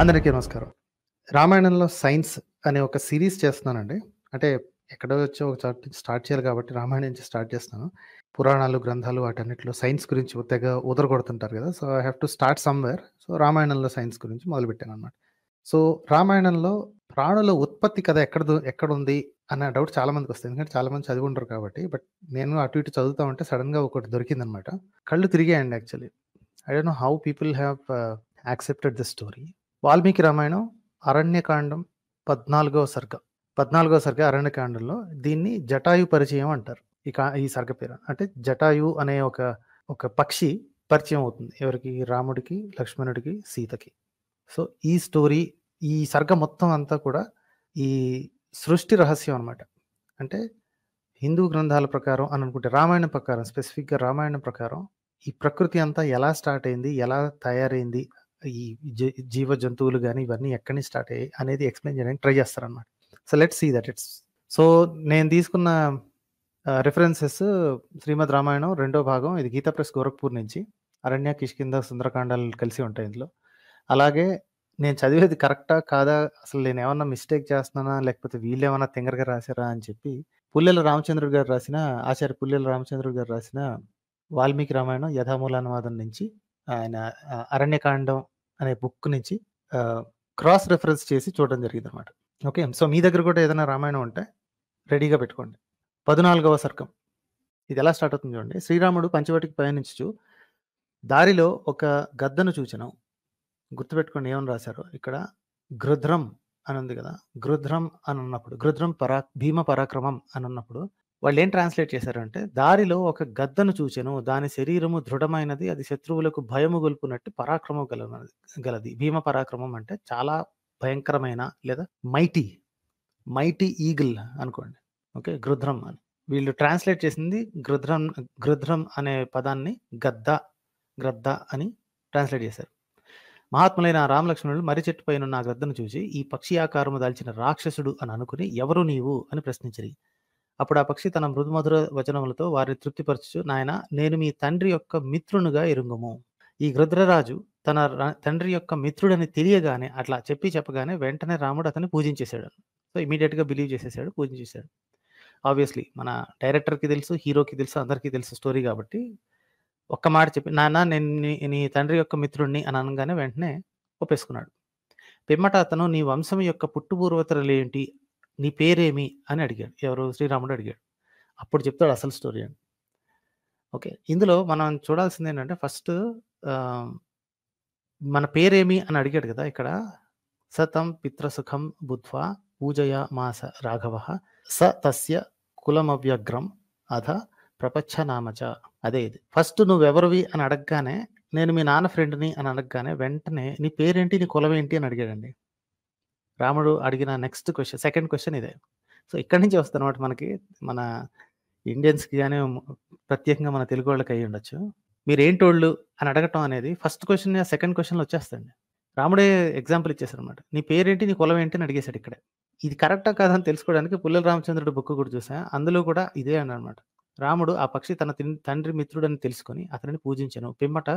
అందరికీ నమస్కారం రామాయణంలో సైన్స్ అనే ఒక సిరీస్ చేస్తున్నానండి అంటే ఎక్కడో వచ్చి ఒక చాట్ స్టార్ట్ చేయాలి కాబట్టి రామాయణం నుంచి స్టార్ట్ చేస్తాను పురాణాలు గ్రంథాలు వాటన్నిటిలో సైన్స్ గురించి తెగ కొడుతుంటారు కదా so I have to start somewhere so రామాయణంలో సైన్స్ గురించి మొదలుపెట్టాను అనమాట సో రామాయణంలో ప్రాణుల ఉత్పత్తి కథ ఎక్కడ ఎక్కడ ఉంది అన్న డౌట్ చాలా మందికి వస్తుంది ఎందుకంటే చాలా మంది చదివి ఉంటారు కాబట్టి బట్ నేను అటు ఇటు చదువుతా ఉంటే సడన్ గా ఒకటి దొరికిందనమాట కళ్ళు తిరిగాయండి actually I don't know how people have accepted the story Valmiki Ramayanam Aranyakandam పద్నాలుగవ సర్గ పద్నాలుగవ సర్గ అరణ్యకాండంలో దీన్ని జటాయు పరిచయం అంటారు ఈ కా ఈ సర్గ పేరు అంటే జటాయు అనే ఒక ఒక పక్షి పరిచయం అవుతుంది ఎవరికి రాముడికి లక్ష్మణుడికి సీతకి సో ఈ స్టోరీ ఈ సర్గ మొత్తం అంతా కూడా ఈ సృష్టి రహస్యం అనమాట అంటే హిందూ గ్రంథాల ప్రకారం అని అనుకుంటే రామాయణం ప్రకారం స్పెసిఫిక్గా రామాయణం ప్రకారం ఈ ప్రకృతి అంతా ఎలా స్టార్ట్ అయింది ఎలా తయారైంది ఈ జీవ జంతువులు కానీ ఇవన్నీ ఎక్కడి నుంచి స్టార్ట్ అయ్యాయి అనేది ఎక్స్ప్లెయిన్ చేయడానికి ట్రై చేస్తారనమాట so let see that it's so నేను తీసుకున్న రిఫరెన్సెస్ శ్రీమద్ రామాయణం రెండో భాగం ఇది గీతా ప్రెస్ గోరఖ్పూర్ నుంచి అరణ్య కిష్కింద సుందరకాండాలు కలిసి ఉంటాయి ఇందులో అలాగే నేను చదివేది కరెక్టా కాదా అసలు నేను ఏమన్నా మిస్టేక్ చేస్తున్నానా లేకపోతే వీళ్ళు ఏమన్నా తింగరగా రాశారా అని చెప్పి పుల్లెల రామచంద్రుడు గారు రాసిన ఆచార్య పుల్లెల రామచంద్రుడు గారు రాసిన వాల్మీకి రామాయణం యథామూలానువాదం నుంచి ఆయన అరణ్యకాండం అనే బుక్ నుంచి క్రాస్ రెఫరెన్స్ చేసి చూడడం జరిగింది అనమాట ఓకే సో మీ దగ్గర కూడా ఏదైనా రామాయణం ఉంటే రెడీగా పెట్టుకోండి పద్నాలుగవ సర్గం ఇది ఎలా స్టార్ట్ అవుతుంది చూడండి శ్రీరాముడు పంచవటికి పయనించు దారిలో ఒక గద్దను చూచను గుర్తుపెట్టుకోండి ఏమని రాశారు ఇక్కడ గృధ్రం అని ఉంది కదా గృధ్రం అని అన్నప్పుడు గృధ్రం పరా భీమ పరాక్రమం అని అన్నప్పుడు వాళ్ళు ఏం ట్రాన్స్లేట్ చేశారంటే దారిలో ఒక గద్దను చూచెను దాని శరీరము దృఢమైనది అది శత్రువులకు భయము గొల్పునట్టు పరాక్రమం గల గలది భీమ పరాక్రమం అంటే చాలా భయంకరమైన లేదా మైటీ మైటీ ఈగిల్ అనుకోండి ఓకే గృధ్రం అని వీళ్ళు ట్రాన్స్లేట్ చేసింది గృధ్రం గృధ్రం అనే పదాన్ని గద్ద గ్రద్ద అని ట్రాన్స్లేట్ చేశారు మహాత్ములైన రామలక్ష్మణులు మరి చెట్టు పైన నా గ్రద్దను చూసి ఈ పక్షి ఆకారము దాల్చిన రాక్షసుడు అని అనుకుని ఎవరు నీవు అని ప్రశ్నించరు అప్పుడు ఆ పక్షి తన మృదుమధుర వచనములతో వారిని తృప్తిపరచు నాయన నేను మీ తండ్రి యొక్క మిత్రునుగా ఎరుంగము ఈ గృద్రరాజు తన తండ్రి యొక్క మిత్రుడని తెలియగానే అట్లా చెప్పి చెప్పగానే వెంటనే రాముడు అతన్ని పూజించేశాడు సో ఇమీడియట్గా బిలీవ్ చేసేసాడు పూజించేశాడు ఆబ్వియస్లీ మన డైరెక్టర్కి తెలుసు హీరోకి తెలుసు అందరికీ తెలుసు స్టోరీ కాబట్టి ఒక్క మాట చెప్పి నాన్న నేను నీ తండ్రి యొక్క మిత్రుడిని అని అనగానే వెంటనే ఒప్పేసుకున్నాడు పిమ్మట అతను నీ వంశం యొక్క ఏంటి నీ పేరేమి అని అడిగాడు ఎవరు శ్రీరాముడు అడిగాడు అప్పుడు చెప్తాడు అసలు స్టోరీ అని ఓకే ఇందులో మనం చూడాల్సింది ఏంటంటే ఫస్ట్ మన పేరేమి అని అడిగాడు కదా ఇక్కడ సతం పిత్రసుఖం బుధ్వ పూజయ మాస రాఘవ స తస్య కులమవ్యగ్రం అధ నామచ అదే ఇది ఫస్ట్ నువ్వెవరివి అని అడగగానే నేను మీ నాన్న ఫ్రెండ్ని అని అడగగానే వెంటనే నీ పేరేంటి నీ కులం ఏంటి అని అడిగాడండి రాముడు అడిగిన నెక్స్ట్ క్వశ్చన్ సెకండ్ క్వశ్చన్ ఇదే సో ఇక్కడి నుంచి అనమాట మనకి మన ఇండియన్స్కి కానీ ప్రత్యేకంగా మన తెలుగు వాళ్ళకి అయ్యి ఉండొచ్చు మీరు ఏంటోళ్ళు అని అడగటం అనేది ఫస్ట్ క్వశ్చన్ సెకండ్ క్వశ్చన్లో వచ్చేస్తుంది రాముడే ఎగ్జాంపుల్ ఇచ్చేసారు అనమాట నీ పేరేంటి నీ కులం ఏంటి అని అడిగేశాడు ఇక్కడ ఇది కరెక్టా కాదని తెలుసుకోవడానికి పుల్లల రామచంద్రుడు బుక్ కూడా చూసా అందులో కూడా ఇదే అని అనమాట రాముడు ఆ పక్షి తన తండ్రి మిత్రుడని తెలుసుకొని అతనిని పూజించాను పిమ్మట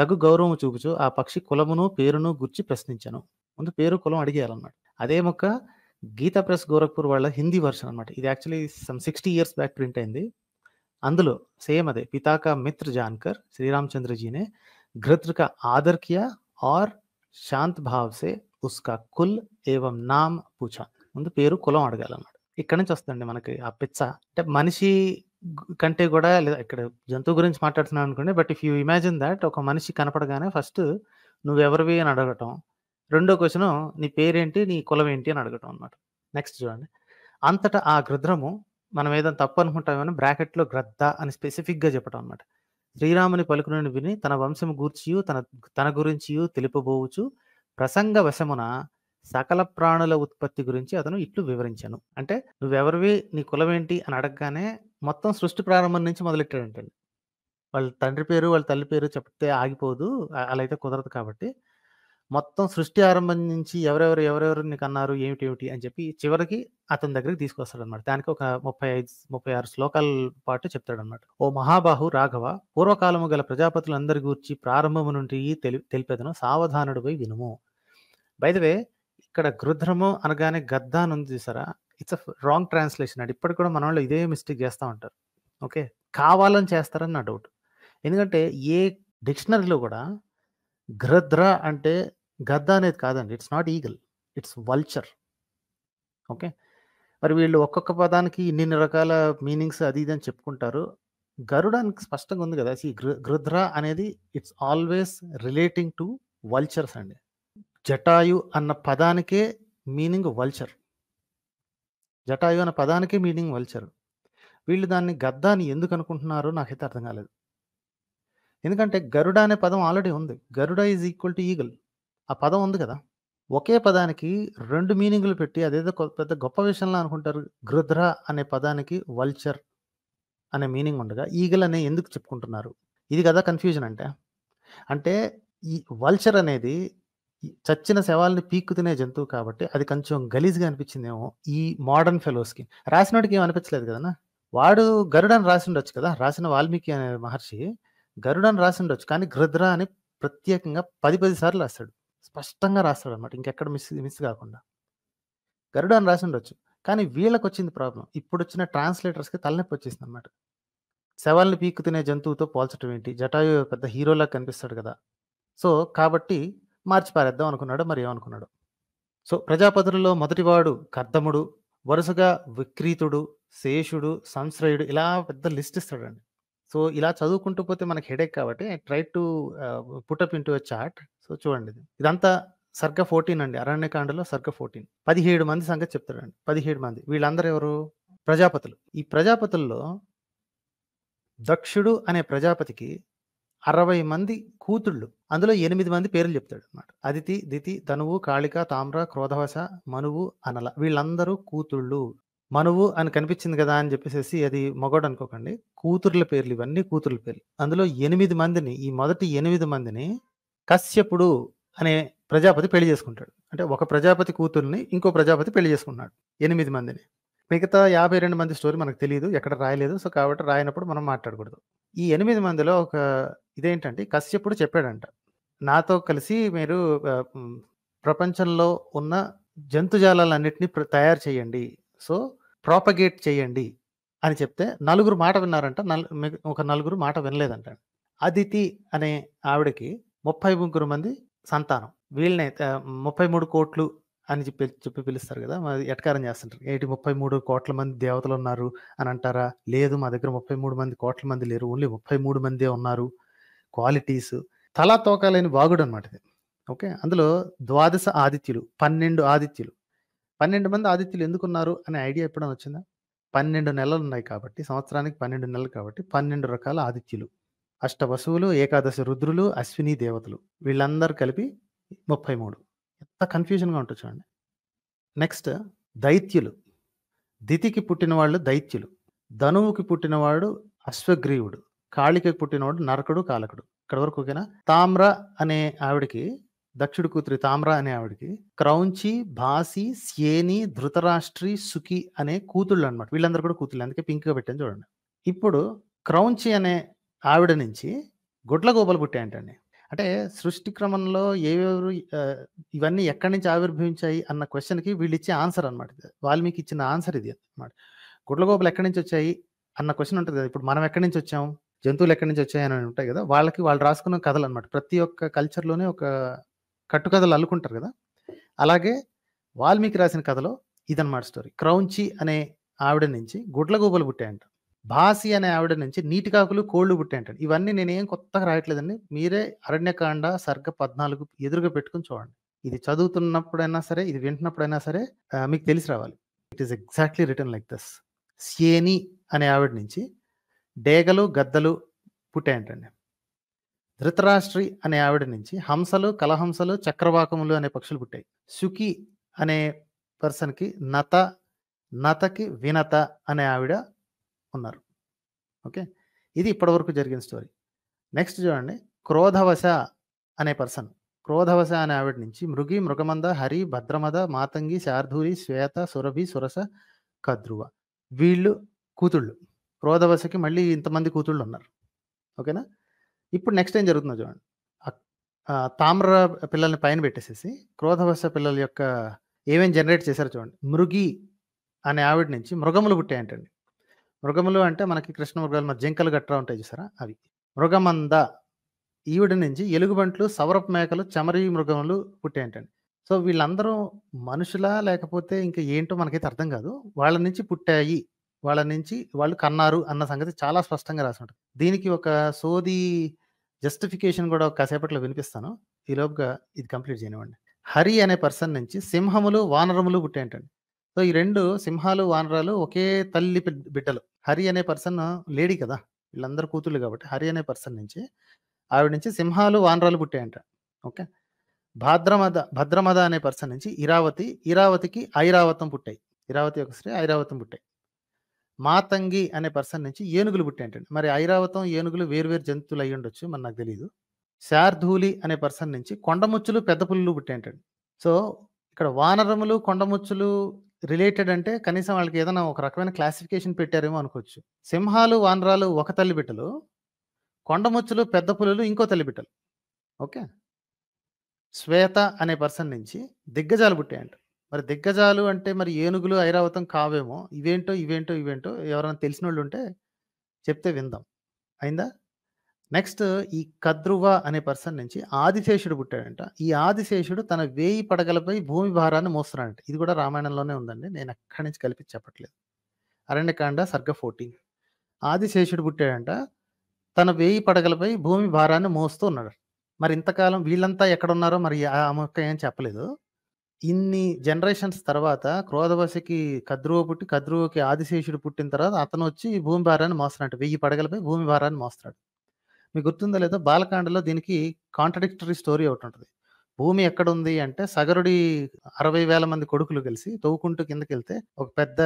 తగు గౌరవం చూపుచు ఆ పక్షి కులమును పేరును గుర్చి ప్రశ్నించాను ముందు పేరు కులం అడిగేయాలన్నమాట అదే మొక్క గీతా ప్రెస్ గోరఖ్పూర్ వాళ్ళ హిందీ వర్షన్ అనమాట ఇది actually some sixty years back print అయింది అందులో సేమ్ అదే పితాక మిత్ర జాన్కర్ శ్రీరామచంద్రజీనే घृत्र ఆదర్క్య ఆర్ శాంత్ భావ్సే ఉస్కా కుల్ ఏవం నామ్ పూచా ముందు పేరు కులం అడగాలన్నమాట ఇక్కడ నుంచి వస్తుందండి మనకి ఆ పిచ్చ అంటే మనిషి కంటే కూడా లేదా ఇక్కడ జంతువు గురించి మాట్లాడుతున్నాను అనుకోండి but if you imagine that ఒక మనిషి కనపడగానే ఫస్ట్ నువ్వెవరివి అని అడగటం రెండో క్వశ్చన్ నీ పేరేంటి నీ కులం ఏంటి అని అడగటం అనమాట నెక్స్ట్ చూడండి అంతటా ఆ గృద్రము మనం ఏదైనా తప్పు అనుకుంటామని బ్రాకెట్లో గ్రద్ద అని స్పెసిఫిక్గా చెప్పడం అనమాట శ్రీరాముని పలుకునని విని తన వంశము గూర్చియు తన తన గురించియు తెలుపబోవచ్చు ప్రసంగ వశమున సకల ప్రాణుల ఉత్పత్తి గురించి అతను ఇట్లు వివరించాను అంటే నువ్వెవరివి నీ కులం ఏంటి అని అడగగానే మొత్తం సృష్టి ప్రారంభం నుంచి మొదలెట్టాడంటండి వాళ్ళ తండ్రి పేరు వాళ్ళ తల్లి పేరు చెప్తే ఆగిపోదు అలా అయితే కుదరదు కాబట్టి మొత్తం సృష్టి ఆరంభం నుంచి ఎవరెవరు ఎవరెవరు నీకు అన్నారు ఏమిటేమిటి అని చెప్పి చివరికి అతని దగ్గరికి తీసుకొస్తాడు అనమాట దానికి ఒక ముప్పై ఐదు ముప్పై ఆరు శ్లోకాల పాటు చెప్తాడు అనమాట ఓ మహాబాహు రాఘవ పూర్వకాలము గల ప్రజాపతులందరి గూర్చి ప్రారంభము నుండి తెలి తెలిపేదను పోయి వినుము బైదవే ఇక్కడ గృధ్రము అనగానే గద్ద అని ఉంది చూసారా ఇట్స్ అ రాంగ్ ట్రాన్స్లేషన్ అండి ఇప్పటికి కూడా మన వాళ్ళు ఇదే మిస్టేక్ చేస్తూ ఉంటారు ఓకే కావాలని చేస్తారని నా డౌట్ ఎందుకంటే ఏ డిక్షనరీలో కూడా గృధ్ర అంటే గద్ద అనేది కాదండి it's not eagle it's vulture okay మరి వీళ్ళు ఒక్కొక్క పదానికి ఇన్ని రకాల మీనింగ్స్ అది ఇది అని చెప్పుకుంటారు గరుడానికి స్పష్టంగా ఉంది కదా ఈ గృధ్ర అనేది it's always relating to vultures అండి జటాయు అన్న పదానికే మీనింగ్ వల్చర్ జటాయు అన్న పదానికే మీనింగ్ వల్చర్ వీళ్ళు దాన్ని గద్ద అని ఎందుకు అనుకుంటున్నారో నాకైతే అర్థం కాలేదు ఎందుకంటే గరుడ అనే పదం ఆల్రెడీ ఉంది Garuda is equal to eagle ఆ పదం ఉంది కదా ఒకే పదానికి రెండు మీనింగ్లు పెట్టి అదేదో పెద్ద గొప్ప విషయంలో అనుకుంటారు గృధ్ర అనే పదానికి వల్చర్ అనే మీనింగ్ ఉండగా ఈగల్ అనే ఎందుకు చెప్పుకుంటున్నారు ఇది కదా కన్ఫ్యూజన్ అంటే అంటే ఈ వల్చర్ అనేది ఈ చచ్చిన శవాల్ని పీక్కు తినే జంతువు కాబట్టి అది కొంచెం గలీజ్గా అనిపించిందేమో ఈ మోడర్న్ ఫెలోస్కి రాసినోడికి ఏం అనిపించలేదు కదనా వాడు గరుడని రాసి ఉండొచ్చు కదా రాసిన వాల్మీకి అనే మహర్షి గరుడని రాసి ఉండొచ్చు కానీ గృద్ర అని ప్రత్యేకంగా పది పది సార్లు రాస్తాడు స్పష్టంగా రాస్తాడు అనమాట ఇంకెక్కడ మిస్ మిస్ కాకుండా గరుడు అని రాసి ఉండొచ్చు కానీ వీళ్ళకి వచ్చింది ప్రాబ్లం ఇప్పుడు వచ్చిన ట్రాన్స్లేటర్స్కి తలనొప్పి వచ్చేసింది అనమాట శవాల్ని పీక్కు తినే జంతువుతో పోల్చడం ఏంటి జటాయు పెద్ద హీరోలా కనిపిస్తాడు కదా సో కాబట్టి మార్చి పారేద్దాం అనుకున్నాడు మరి ఏమనుకున్నాడు సో ప్రజాపతిలో మొదటివాడు కర్దముడు వరుసగా విక్రీతుడు శేషుడు సంశ్రయుడు ఇలా పెద్ద లిస్ట్ ఇస్తాడండి సో ఇలా చదువుకుంటూ పోతే మనకి హెడేక్ కాబట్టి I try to put up into a chart so చూడండి ఇదంతా సర్గ ఫోర్టీన్ అండి అరణ్యకాండలో సర్గ ఫోర్టీన్ పదిహేడు మంది సంగతి చెప్తాడండి పదిహేడు మంది వీళ్ళందరూ ఎవరు ప్రజాపతులు ఈ ప్రజాపతుల్లో దక్షుడు అనే ప్రజాపతికి అరవై మంది కూతుళ్ళు అందులో ఎనిమిది మంది పేర్లు చెప్తాడు అనమాట అదితి దితి ధనువు కాళిక తామ్ర క్రోధవశ మనువు అనల వీళ్ళందరూ కూతుళ్ళు మనవు అని కనిపించింది కదా అని చెప్పేసి అది మగోడు అనుకోకండి కూతుర్ల పేర్లు ఇవన్నీ కూతుర్ల పేర్లు అందులో ఎనిమిది మందిని ఈ మొదటి ఎనిమిది మందిని కశ్యపుడు అనే ప్రజాపతి పెళ్లి చేసుకుంటాడు అంటే ఒక ప్రజాపతి కూతుర్ని ఇంకో ప్రజాపతి పెళ్లి చేసుకున్నాడు ఎనిమిది మందిని మిగతా యాభై రెండు మంది స్టోరీ మనకు తెలియదు ఎక్కడ రాయలేదు సో కాబట్టి రాయినప్పుడు మనం మాట్లాడకూడదు ఈ ఎనిమిది మందిలో ఒక ఇదేంటంటే కశ్యపుడు చెప్పాడంట నాతో కలిసి మీరు ప్రపంచంలో ఉన్న జంతుజాలాలన్నింటినీ తయారు చేయండి సో ప్రాపగేట్ చేయండి అని చెప్తే నలుగురు మాట విన్నారంట ఒక నలుగురు మాట వినలేదంట అదితి అనే ఆవిడకి ముప్పై ముగ్గురు మంది సంతానం వీళ్ళని ముప్పై మూడు కోట్లు అని చెప్పి చెప్పి పిలుస్తారు కదా మాది ఎటకారం చేస్తుంటారు ఏంటి ముప్పై మూడు కోట్ల మంది దేవతలు ఉన్నారు అని అంటారా లేదు మా దగ్గర ముప్పై మూడు మంది కోట్ల మంది లేరు ఓన్లీ ముప్పై మూడు మందే ఉన్నారు క్వాలిటీస్ తలా తోకాలేని బాగుడు అనమాట ఓకే అందులో ద్వాదశ ఆదిత్యులు పన్నెండు ఆదిత్యులు పన్నెండు మంది ఆదిత్యులు ఎందుకున్నారు అనే ఐడియా ఎప్పుడైనా వచ్చిందా? నెలలు ఉన్నాయి కాబట్టి, సంవత్సరానికి పన్నెండు నెలలు కాబట్టి, పన్నెండు రకాల ఆదిత్యులు. వసువులు ఏకాదశి రుద్రులు, అశ్వినీ దేవతలు. వీళ్ళందరూ కలిపి ముప్పై మూడు ఎంత కన్‌ఫ్యూజన్‌గా ఉంటుంది చూడండి. నెక్స్ట్ దైత్యులు. దితికి పుట్టిన వాళ్ళు దైత్యులు. ధనువుకి పుట్టినవాడు అశ్వగ్రీవుడు. కాళికకి పుట్టినవాడు నరకుడు, కాలకుడు. ఇక్కడ వరకు ఓకేనా? తామ్ర అనే ఆవిడకి దక్షుడి కూతురి తామ్ర అనే ఆవిడకి క్రౌంచి భాసి సేని ధృతరాష్ట్రి సుఖి అనే కూతుళ్ళు అనమాట వీళ్ళందరూ కూడా కూతుళ్ళు అందుకే పింక్గా పెట్టాను చూడండి ఇప్పుడు క్రౌంచి అనే ఆవిడ నుంచి గుడ్ల గోపలు పుట్టాయంటండి అంటే సృష్టి క్రమంలో ఏవెవరు ఇవన్నీ ఎక్కడి నుంచి ఆవిర్భవించాయి అన్న క్వశ్చన్కి వీళ్ళు ఇచ్చే ఆన్సర్ అనమాట వాల్మీకి ఇచ్చిన ఆన్సర్ ఇది అనమాట గుడ్ల గోపలు ఎక్కడి నుంచి వచ్చాయి అన్న క్వశ్చన్ ఉంటుంది కదా ఇప్పుడు మనం ఎక్కడి నుంచి వచ్చాము జంతువులు ఎక్కడి నుంచి వచ్చాయని ఉంటాయి కదా వాళ్ళకి వాళ్ళు రాసుకున్న కథలు అనమాట ప్రతి ఒక్క కల్చర్లోనే ఒక కట్టుకథలు అల్లుకుంటారు కదా అలాగే వాల్మీకి రాసిన కథలో ఇదన్నమాట స్టోరీ క్రౌంచి అనే ఆవిడ నుంచి గుడ్ల గూబలు పుట్టాయంట భాసి అనే ఆవిడ నుంచి నీటి కాకులు కోళ్ళు పుట్టాయంట ఇవన్నీ నేనేం కొత్తగా రాయట్లేదండి మీరే అరణ్యకాండ సర్గ పద్నాలుగు ఎదురుగా పెట్టుకుని చూడండి ఇది చదువుతున్నప్పుడైనా సరే ఇది వింటున్నప్పుడైనా సరే మీకు తెలిసి రావాలి it is exactly written like this Syeni అనే ఆవిడ నుంచి డేగలు గద్దలు పుట్టాయంటండి ధృతరాష్ట్రి అనే ఆవిడ నుంచి హంసలు కలహంసలు చక్రవాకములు అనే పక్షులు పుట్టాయి సుఖి అనే పర్సన్కి నత నతకి వినత అనే ఆవిడ ఉన్నారు ఓకే ఇది ఇప్పటివరకు జరిగిన స్టోరీ నెక్స్ట్ చూడండి క్రోధవశ అనే పర్సన్ క్రోధవశ అనే ఆవిడ నుంచి మృగి మృగమంద హరి భద్రమద మాతంగి శార్ధూరి శ్వేత సురభి సురస కద్రువ వీళ్ళు కూతుళ్ళు క్రోధవశకి మళ్ళీ ఇంతమంది కూతుళ్ళు ఉన్నారు ఓకేనా ఇప్పుడు నెక్స్ట్ ఏం జరుగుతుందో చూడండి తామ్ర పిల్లల్ని పైన పెట్టేసేసి క్రోధవశ పిల్లల యొక్క ఏమేం జనరేట్ చేశారో చూడండి మృగి అనే ఆవిడ నుంచి మృగములు పుట్టాయంటండి మృగములు అంటే మనకి కృష్ణ మృగాలు మన జింకలు గట్రా ఉంటాయి చూసారా అవి మృగమంద ఈవిడ నుంచి ఎలుగుబంట్లు సవరపు మేకలు చమరి మృగములు పుట్టాయంటండి సో వీళ్ళందరూ మనుషులా లేకపోతే ఇంకా ఏంటో మనకైతే అర్థం కాదు వాళ్ళ నుంచి పుట్టాయి వాళ్ళ నుంచి వాళ్ళు కన్నారు అన్న సంగతి చాలా స్పష్టంగా రాసి ఉంటుంది దీనికి ఒక సోది జస్టిఫికేషన్ కూడా కాసేపట్లో వినిపిస్తాను ఈలోపుగా ఇది కంప్లీట్ చేయనివ్వండి హరి అనే పర్సన్ నుంచి సింహములు వానరములు పుట్టేంటండి సో ఈ రెండు సింహాలు వానరాలు ఒకే తల్లి బిడ్డలు హరి అనే పర్సన్ లేడీ కదా వీళ్ళందరూ కూతుళ్ళు కాబట్టి హరి అనే పర్సన్ నుంచి ఆవిడ నుంచి సింహాలు వానరాలు పుట్టాయంట ఓకే భాద్రమద భద్రమద అనే పర్సన్ నుంచి ఇరావతి ఇరావతికి ఐరావతం పుట్టాయి ఇరావతి ఒక స్త్రీ ఐరావతం పుట్టాయి మాతంగి అనే పర్సన్ నుంచి ఏనుగులు పుట్టాయంటండి మరి ఐరావతం ఏనుగులు వేరువేరు జంతువులు అయి ఉండొచ్చు మరి నాకు తెలియదు శార్ధూలి అనే పర్సన్ నుంచి కొండముచ్చులు పెద్ద పుల్లు పుట్టాయంటండి సో ఇక్కడ వానరములు కొండముచ్చులు రిలేటెడ్ అంటే కనీసం వాళ్ళకి ఏదైనా ఒక రకమైన క్లాసిఫికేషన్ పెట్టారేమో అనుకోవచ్చు సింహాలు వానరాలు ఒక తల్లి బిడ్డలు కొండముచ్చులు పెద్ద పులులు ఇంకో తల్లి బిడ్డలు ఓకే శ్వేత అనే పర్సన్ నుంచి దిగ్గజాలు పుట్టాయంట మరి దిగ్గజాలు అంటే మరి ఏనుగులు, ఐరావతం కావేమో! ఇవేంటో, ఇవేంటో, ఇవేంటో ఎవరైనా తెలిసిన వాళ్ళు ఉంటే చెప్తే విందాం. అయిందా? నెక్స్ట్ ఈ కద్రువ అనే పర్సన్ నుంచి ఆదిశేషుడు పుట్టాడంట. ఈ ఆదిశేషుడు తన వేయి పడగలపై భూమి భారాన్ని మోస్తున్నాడంట. ఇది కూడా రామాయణంలోనే ఉందండి. నేను ఎక్కడి నుంచి కలిపి చెప్పట్లేదు. అరణ్యకాండ సర్గ ఫోర్టీన్ ఆదిశేషుడు పుట్టాడంట. తన వేయి పడగలపై భూమి భారాన్ని మోస్తూ ఉన్నాడు మరి ఇంతకాలం వీళ్ళంతా ఎక్కడున్నారో మరి ఆ అమ్మక్క ఏం చెప్పలేదు. ఇన్ని జనరేషన్స్ తర్వాత క్రోధవశకి కద్రువ పుట్టి కద్రువకి ఆదిశేషుడు పుట్టిన తర్వాత అతను వచ్చి భూమి భారాన్ని మోస్తున్నాడు వెయ్యి పడగలపై భూమి భారాన్ని మోస్తున్నాడు మీకు గుర్తుందో లేదో బాలకాండలో దీనికి కాంట్రడిక్టరీ స్టోరీ ఒకటి ఉంటుంది భూమి ఎక్కడ ఉంది అంటే సగరుడి అరవై వేల మంది కొడుకులు కలిసి తవ్వుకుంటూ కిందకి వెళ్తే ఒక పెద్ద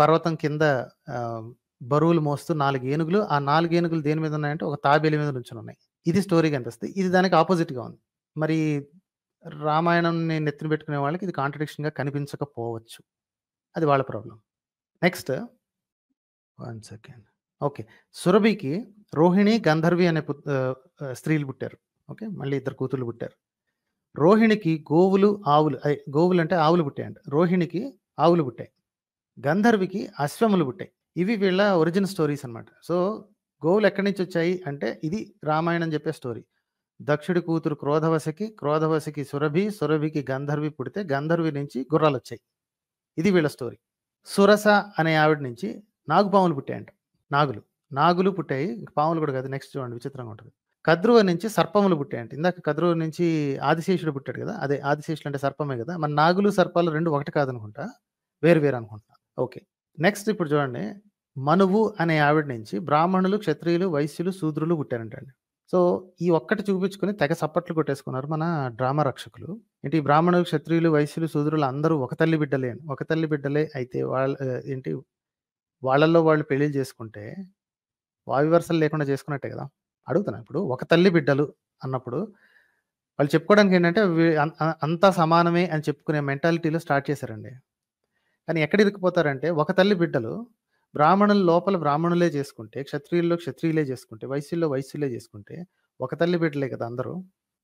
పర్వతం కింద బరువులు మోస్తూ నాలుగు ఏనుగులు ఆ నాలుగు ఏనుగులు దేని మీద ఉన్నాయంటే ఒక తాబేలి మీద నుంచి ఉన్నాయి ఇది స్టోరీ కనిపిస్తుంది ఇది దానికి ఆపోజిట్గా ఉంది మరి రామాయణం నెత్తిన పెట్టుకునే వాళ్ళకి ఇది కాంట్రడిక్షన్గా కనిపించకపోవచ్చు అది వాళ్ళ problem next one second okay సురభికి రోహిణి గంధర్వి అనే స్త్రీలు పుట్టారు ఓకే మళ్ళీ ఇద్దరు కూతుర్లు పుట్టారు రోహిణికి గోవులు ఆవులు గోవులు అంటే ఆవులు పుట్టాయండి రోహిణికి ఆవులు పుట్టాయి గంధర్వికి అశ్వములు పుట్టాయి ఇవి వీళ్ళ ఒరిజినల్ స్టోరీస్ అనమాట సో గోవులు ఎక్కడి నుంచి వచ్చాయి అంటే ఇది రామాయణం చెప్పే స్టోరీ దక్షుడి కూతురు క్రోధవశకి క్రోధవశకి సురభి సురభికి గంధర్వి పుడితే గంధర్వి నుంచి గుర్రాలు వచ్చాయి ఇది వీళ్ళ స్టోరీ సురస అనే ఆవిడ నుంచి నాగు పాములు పుట్టాయంట నాగులు నాగులు పుట్టాయి పాములు కూడా కదా నెక్స్ట్ చూడండి విచిత్రంగా ఉంటుంది కద్రువ నుంచి సర్పములు పుట్టాయంట ఇందాక కద్రువ నుంచి ఆదిశేషుడు పుట్టాడు కదా అదే ఆదిశేషుడు అంటే సర్పమే కదా మన నాగులు సర్పాలు రెండు ఒకటి కాదనుకుంటా వేరు వేరు అనుకుంటా ఓకే నెక్స్ట్ ఇప్పుడు చూడండి మనువు అనే ఆవిడ నుంచి బ్రాహ్మణులు క్షత్రియులు వైశ్యులు శూద్రులు పుట్టారంటండి సో ఈ ఒక్కటి చూపించుకుని తెగ సప్పట్లు కొట్టేసుకున్నారు మన డ్రామా రక్షకులు ఏంటి బ్రాహ్మణులు క్షత్రియులు వైశ్యులు శూద్రులు అందరూ ఒక తల్లి బిడ్డలే ఒక తల్లి బిడ్డలే అయితే వాళ్ళ ఏంటి వాళ్ళల్లో వాళ్ళు పెళ్లి చేసుకుంటే వావివర్సలు లేకుండా చేసుకున్నట్టే కదా అడుగుతున్నాను ఇప్పుడు ఒక తల్లి బిడ్డలు అన్నప్పుడు వాళ్ళు చెప్పుకోవడానికి ఏంటంటే అంతా సమానమే అని చెప్పుకునే మెంటాలిటీలో స్టార్ట్ చేశారండి కానీ ఎక్కడ ఇరికిపోతారంటే ఒక తల్లి బిడ్డలు బ్రాహ్మణుల లోపల బ్రాహ్మణులే చేసుకుంటే క్షత్రియుల్లో క్షత్రియులే చేసుకుంటే వైశ్యుల్లో వైశ్యులే చేసుకుంటే ఒక తల్లి బిడ్డలే కదా అందరూ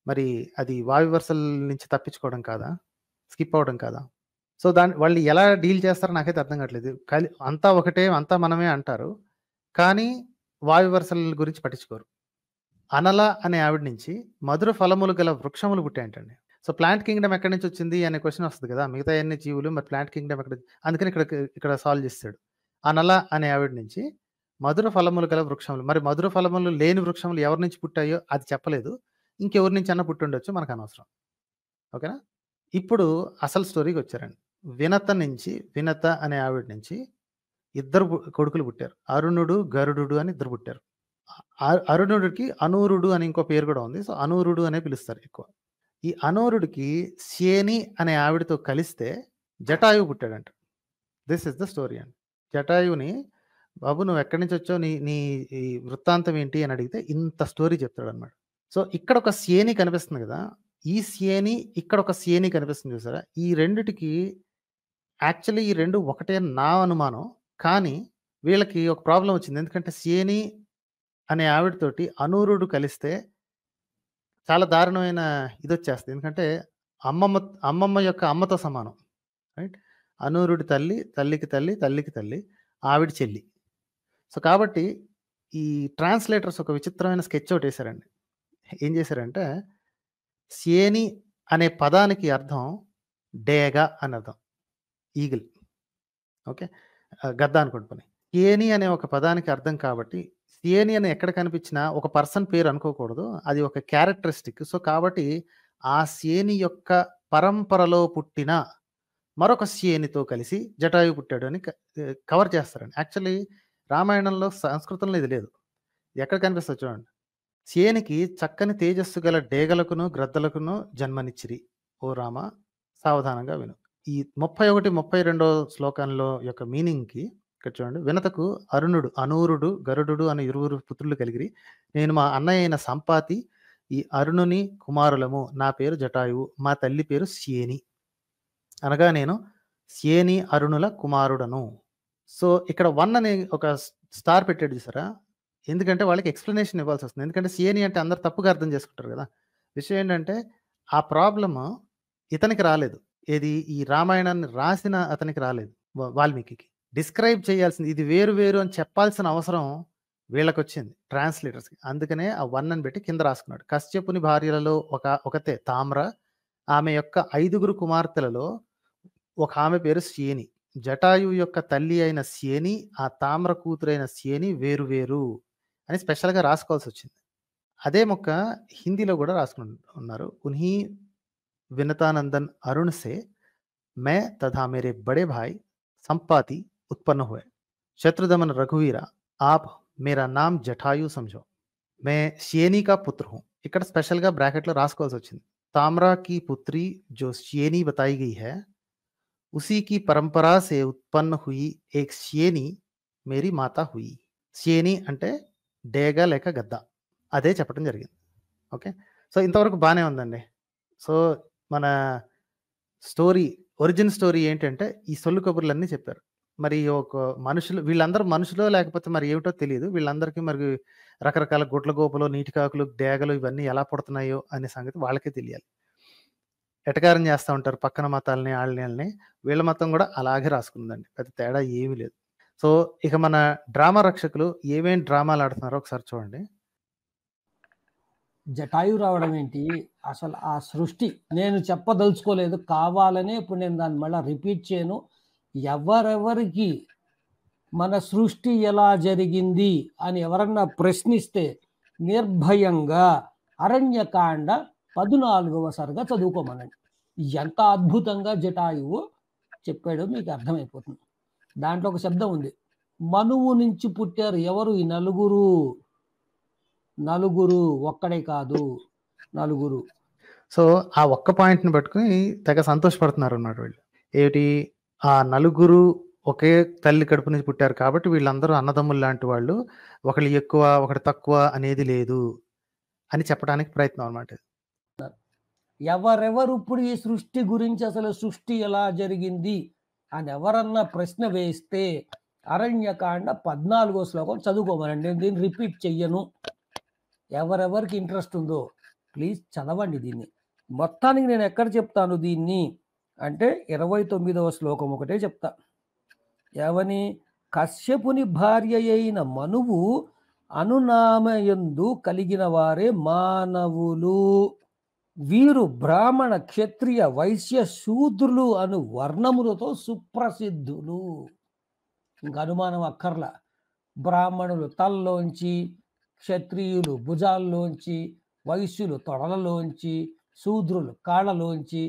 మరి అది వావి వరసల నుంచి తప్పించుకోవడం కాదా స్కిప్ అవ్వడం కాదా సో దాని వాళ్ళు ఎలా డీల్ చేస్తారో నాకైతే అర్థం కావట్లేదు కలి అంతా ఒకటే అంతా మనమే అంటారు కానీ వాయు వరసల గురించి పట్టించుకోరు అనల అనే ఆవిడ నుంచి మధుర ఫలములు గల వృక్షములు పుట్టాయంటండి సో ప్లాంట్ కింగ్డమ్ ఎక్కడి నుంచి వచ్చింది అనే క్వశ్చన్ వస్తుంది కదా మిగతా అన్ని జీవులు మరి ప్లాంట్ కింగ్డమ్ ఎక్కడ అందుకని ఇక్కడ ఇక్కడ సాల్వ్ చేస్తాడు అనల అనే ఆవిడ నుంచి మధుర ఫలములు గల వృక్షములు మరి మధుర ఫలములు లేని వృక్షములు ఎవరి నుంచి పుట్టాయో అది చెప్పలేదు ఇంకెవరి నుంచి అన్న పుట్టుండొచ్చు మనకు అనవసరం ఓకేనా ఇప్పుడు అసలు స్టోరీకి వచ్చారండి వినత నుంచి వినత అనే ఆవిడ నుంచి ఇద్దరు కొడుకులు పుట్టారు అరుణుడు గరుడు అని ఇద్దరు పుట్టారు అరుణుడికి అనూరుడు అని ఇంకో పేరు కూడా ఉంది సో అనూరుడు అనే పిలుస్తారు ఎక్కువ ఈ అనూరుడికి సేని అనే ఆవిడతో కలిస్తే జటాయువు పుట్టాడంట దిస్ ఇస్ ద స్టోరీ అండి జటాయువుని బాబు నువ్వు ఎక్కడి నుంచి వచ్చావు నీ నీ ఈ వృత్తాంతం ఏంటి అని అడిగితే ఇంత స్టోరీ చెప్తాడు అనమాట సో ఇక్కడ ఒక సేని కనిపిస్తుంది కదా ఈ సేని ఇక్కడ ఒక సేని కనిపిస్తుంది చూసారా ఈ రెండిటికి యాక్చువల్లీ ఈ రెండు ఒకటే నా అనుమానం కానీ వీళ్ళకి ఒక ప్రాబ్లం వచ్చింది ఎందుకంటే సేని అనే ఆవిడతోటి అనూరుడు కలిస్తే చాలా దారుణమైన ఇది వచ్చేస్తుంది ఎందుకంటే అమ్మమ్మ అమ్మమ్మ యొక్క అమ్మతో సమానం రైట్ అనూరుడి తల్లి తల్లికి తల్లి తల్లికి తల్లి ఆవిడ చెల్లి సో కాబట్టి ఈ ట్రాన్స్లేటర్స్ ఒక విచిత్రమైన స్కెచ్ అవుట్ వేశారండి ఏం చేశారంటే సేని అనే పదానికి అర్థం డేగా అని అర్థం ఈగిల్ ఓకే గద్ద అనుకుంటుంది సేని అనే ఒక పదానికి అర్థం కాబట్టి సేని అని ఎక్కడ కనిపించినా ఒక పర్సన్ పేరు అనుకోకూడదు అది ఒక క్యారెక్టరిస్టిక్ సో కాబట్టి ఆ సేని యొక్క పరంపరలో పుట్టిన మరొక సేనితో కలిసి జటాయు పుట్టాడు అని కవర్ చేస్తారండి యాక్చువల్లీ రామాయణంలో సంస్కృతంలో ఇది లేదు ఎక్కడ కనిపిస్తుంది చూడండి సేనికి చక్కని తేజస్సు గల డేగలకును గ్రద్దలకును జన్మనిచ్చిరి ఓ రామ సావధానంగా విను ఈ ముప్పై ఒకటి ముప్పై రెండో శ్లోకంలో యొక్క మీనింగ్కి ఇక్కడ చూడండి వినతకు అరుణుడు అనూరుడు గరుడు అని ఇరువురు పుత్రులు కలిగిరి నేను మా అన్నయ్య అయిన సంపాతి ఈ అరుణుని కుమారులము నా పేరు జటాయువు మా తల్లి పేరు సేని అనగా నేను సేని అరుణుల కుమారుడను సో ఇక్కడ వన్ అని ఒక స్టార్ పెట్టాడు చూసారా ఎందుకంటే వాళ్ళకి ఎక్స్ప్లెనేషన్ ఇవ్వాల్సి వస్తుంది ఎందుకంటే సేని అంటే అందరు తప్పుగా అర్థం చేసుకుంటారు కదా విషయం ఏంటంటే ఆ ప్రాబ్లం ఇతనికి రాలేదు ఏది ఈ రామాయణాన్ని రాసిన అతనికి రాలేదు వాల్మీకి డిస్క్రైబ్ చేయాల్సింది ఇది వేరు వేరు అని చెప్పాల్సిన అవసరం వీళ్ళకి వచ్చింది ట్రాన్స్లేటర్స్కి అందుకనే ఆ వన్ అని పెట్టి కింద రాసుకున్నాడు కశ్యపుని భార్యలలో ఒక ఒకతే తామ్ర ఆమె యొక్క ఐదుగురు కుమార్తెలలో ఒక ఆమె పేరు శేని జటాయు యొక్క తల్లి అయిన శేని ఆ తామ్ర కూతురైన శేని వేరు వేరు అని స్పెషల్గా రాసుకోవాల్సి వచ్చింది అదే మొక్క హిందీలో కూడా రాసుకుని ఉన్నారు ఉన్హి వినతానందన్ అరుణ్ సే మే తథా మేరే బడే భాయ్ సంపాతి ఉత్పన్న హుయే శత్రుదమన్ రఘువీరా ఆప్ మేరా నామ్ జఠాయు సంజో మే శేని కా పుత్ర హూ ఇక్కడ స్పెషల్గా బ్రాకెట్లో రాసుకోవాల్సి వచ్చింది తామ్రా కి పుత్రి జో శేని బతాయి గయి హై उसी की परंपरा से उत्पन्न हुई एक श्येनी మేరీ మాతా హుయి శ్యేని అంటే డేగ లేక గద్ద అదే చెప్పడం జరిగింది ఓకే సో ఇంతవరకు బాగానే ఉందండి సో మన స్టోరీ ఒరిజిన్ స్టోరీ ఏంటంటే ఈ సొల్లు కబుర్లన్నీ చెప్పారు మరి ఒక మనుషులు వీళ్ళందరూ మనుషులు లేకపోతే మరి ఏమిటో తెలియదు వీళ్ళందరికీ మరి రకరకాల గుడ్ల గోపలు నీటికాకులు డేగలు ఇవన్నీ ఎలా పుడుతున్నాయో అనే సంగతి వాళ్ళకే తెలియాలి ఎటకారం చేస్తూ ఉంటారు పక్కన మతాలని వాళ్ళని వీళ్ళ మతం కూడా అలాగే రాసుకుందండి పెద్ద తేడా ఏమీ లేదు సో ఇక మన డ్రామా రక్షకులు ఏమేం డ్రామాలు ఆడుతున్నారో ఒకసారి చూడండి జటాయు రావడం ఏంటి అసలు ఆ సృష్టి నేను చెప్పదలుచుకోలేదు కావాలనే ఇప్పుడు నేను దాన్ని మళ్ళీ రిపీట్ చేయను ఎవరెవరికి మన సృష్టి ఎలా జరిగింది అని ఎవరన్నా ప్రశ్నిస్తే నిర్భయంగా అరణ్యకాండ సారిగా చదువుకోమనండి ఎంత అద్భుతంగా జటాయువు చెప్పాడో మీకు అర్థమైపోతుంది దాంట్లో ఒక శబ్దం ఉంది మనువు నుంచి పుట్టారు ఎవరు ఈ నలుగురు నలుగురు ఒక్కడే కాదు నలుగురు సో ఆ ఒక్క పాయింట్ని పట్టుకుని తెగ సంతోషపడుతున్నారు అన్నమాట వీళ్ళు ఏమిటి ఆ నలుగురు ఒకే తల్లి కడుపు నుంచి పుట్టారు కాబట్టి వీళ్ళందరూ అన్నదమ్ములు లాంటి వాళ్ళు ఒకళ్ళు ఎక్కువ ఒకటి తక్కువ అనేది లేదు అని చెప్పడానికి ప్రయత్నం అనమాట ఎవరెవరు ఇప్పుడు ఈ సృష్టి గురించి అసలు సృష్టి ఎలా జరిగింది అని ఎవరన్నా ప్రశ్న వేస్తే అరణ్యకాండ పద్నాలుగో శ్లోకం చదువుకోమనండి నేను దీన్ని రిపీట్ చెయ్యను ఎవరెవరికి ఇంట్రెస్ట్ ఉందో ప్లీజ్ చదవండి దీన్ని మొత్తానికి నేను ఎక్కడ చెప్తాను దీన్ని అంటే ఇరవై తొమ్మిదవ శ్లోకం ఒకటే చెప్తా ఎవని కశ్యపుని భార్య అయిన మనువు అనునామయందు కలిగిన వారే మానవులు వీరు బ్రాహ్మణ క్షత్రియ వైశ్య శూద్రులు అను వర్ణములతో సుప్రసిద్ధులు ఇంకా అనుమానం అక్కర్లా బ్రాహ్మణులు తలలోంచి క్షత్రియులు భుజాల్లోంచి వైశ్యులు తొడలలోంచి శూద్రులు కాళ్ళలోంచి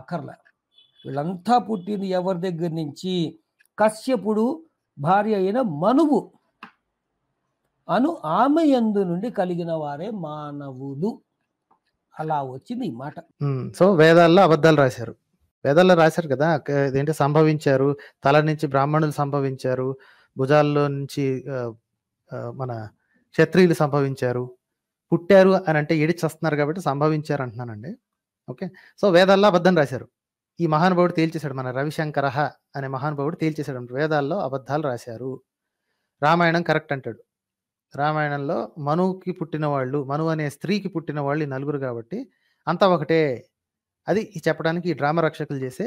అక్కర్ల వీళ్ళంతా పుట్టింది ఎవరి దగ్గర నుంచి కశ్యపుడు భార్య అయిన మనువు అను ఆమె ఎందు నుండి కలిగిన వారే మానవులు అలా వచ్చింది ఈ మాట సో వేదాల్లో అబద్ధాలు రాశారు వేదాల్లో రాశారు కదా ఇదేంటి సంభవించారు తల నుంచి బ్రాహ్మణులు సంభవించారు భుజాల్లో నుంచి మన క్షత్రియులు సంభవించారు పుట్టారు అని అంటే ఏడిచి కాబట్టి సంభవించారు అంటున్నానండి ఓకే సో వేదాల్లో అబద్ధం రాశారు ఈ మహానుభావుడు తేల్చేశాడు మన రవిశంకరహ అనే మహానుభావుడు తేల్చేశాడు వేదాల్లో అబద్ధాలు రాశారు రామాయణం కరెక్ట్ అంటాడు రామాయణంలో మనువుకి పుట్టిన వాళ్ళు మను అనే స్త్రీకి పుట్టిన వాళ్ళు నలుగురు కాబట్టి అంతా ఒకటే అది చెప్పడానికి ఈ డ్రామా రక్షకులు చేసే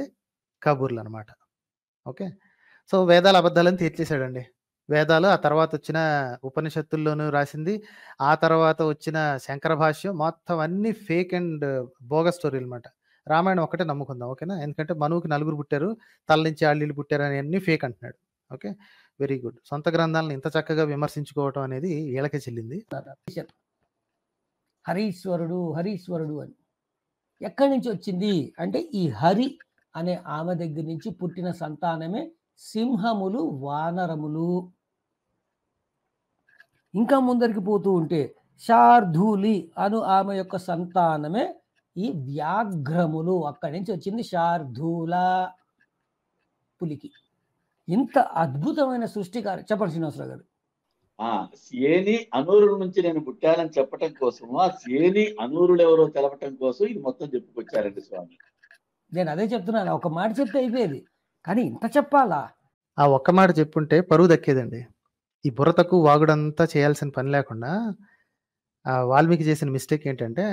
కబూర్లు అనమాట ఓకే సో వేదాల అబద్ధాలను తీర్చేశాడండి వేదాలు ఆ తర్వాత వచ్చిన ఉపనిషత్తుల్లోనూ రాసింది ఆ తర్వాత వచ్చిన శంకర భాష్యం మొత్తం అన్ని ఫేక్ అండ్ బోగస్ స్టోరీ అనమాట రామాయణం ఒకటే నమ్ముకుందాం ఓకేనా ఎందుకంటే మనువుకి నలుగురు పుట్టారు తల నుంచి ఆళ్ళు పుట్టారు అని అన్ని ఫేక్ అంటున్నాడు ఓకే వెరీ గుడ్ సొంత గ్రంథాలను ఇంత చక్కగా విమర్శించుకోవటం అనేది ఏలక చెల్లింది హరీశ్వరుడు హరీశ్వరుడు అని ఎక్కడి నుంచి వచ్చింది అంటే ఈ హరి అనే ఆమె దగ్గర నుంచి పుట్టిన సంతానమే సింహములు వానరములు ఇంకా ముందరికి పోతూ ఉంటే శార్ధూలి అను ఆమె యొక్క సంతానమే ఈ వ్యాఘ్రములు అక్కడి నుంచి వచ్చింది శార్ధూల పులికి ఇంత అద్భుతమైన సృష్టికారు చెప్పండి శ్రీనివాసరావు గారు ఆ సేని అనూరుల నుంచి నేను పుట్టానని చెప్పటం కోసం ఆ సేని అనూరులు ఎవరో తెలపటం కోసం ఇది మొత్తం చెప్పుకొచ్చారండి స్వామి నేను అదే చెప్తున్నాను ఒక మాట చెప్తే అయిపోయేది కానీ ఇంత చెప్పాలా ఆ ఒక్క మాట చెప్పుంటే పరువు దక్కేదండి ఈ బుర్రతకు వాగుడంతా చేయాల్సిన పని లేకుండా ఆ వాల్మీకి చేసిన మిస్టేక్ ఏంటంటే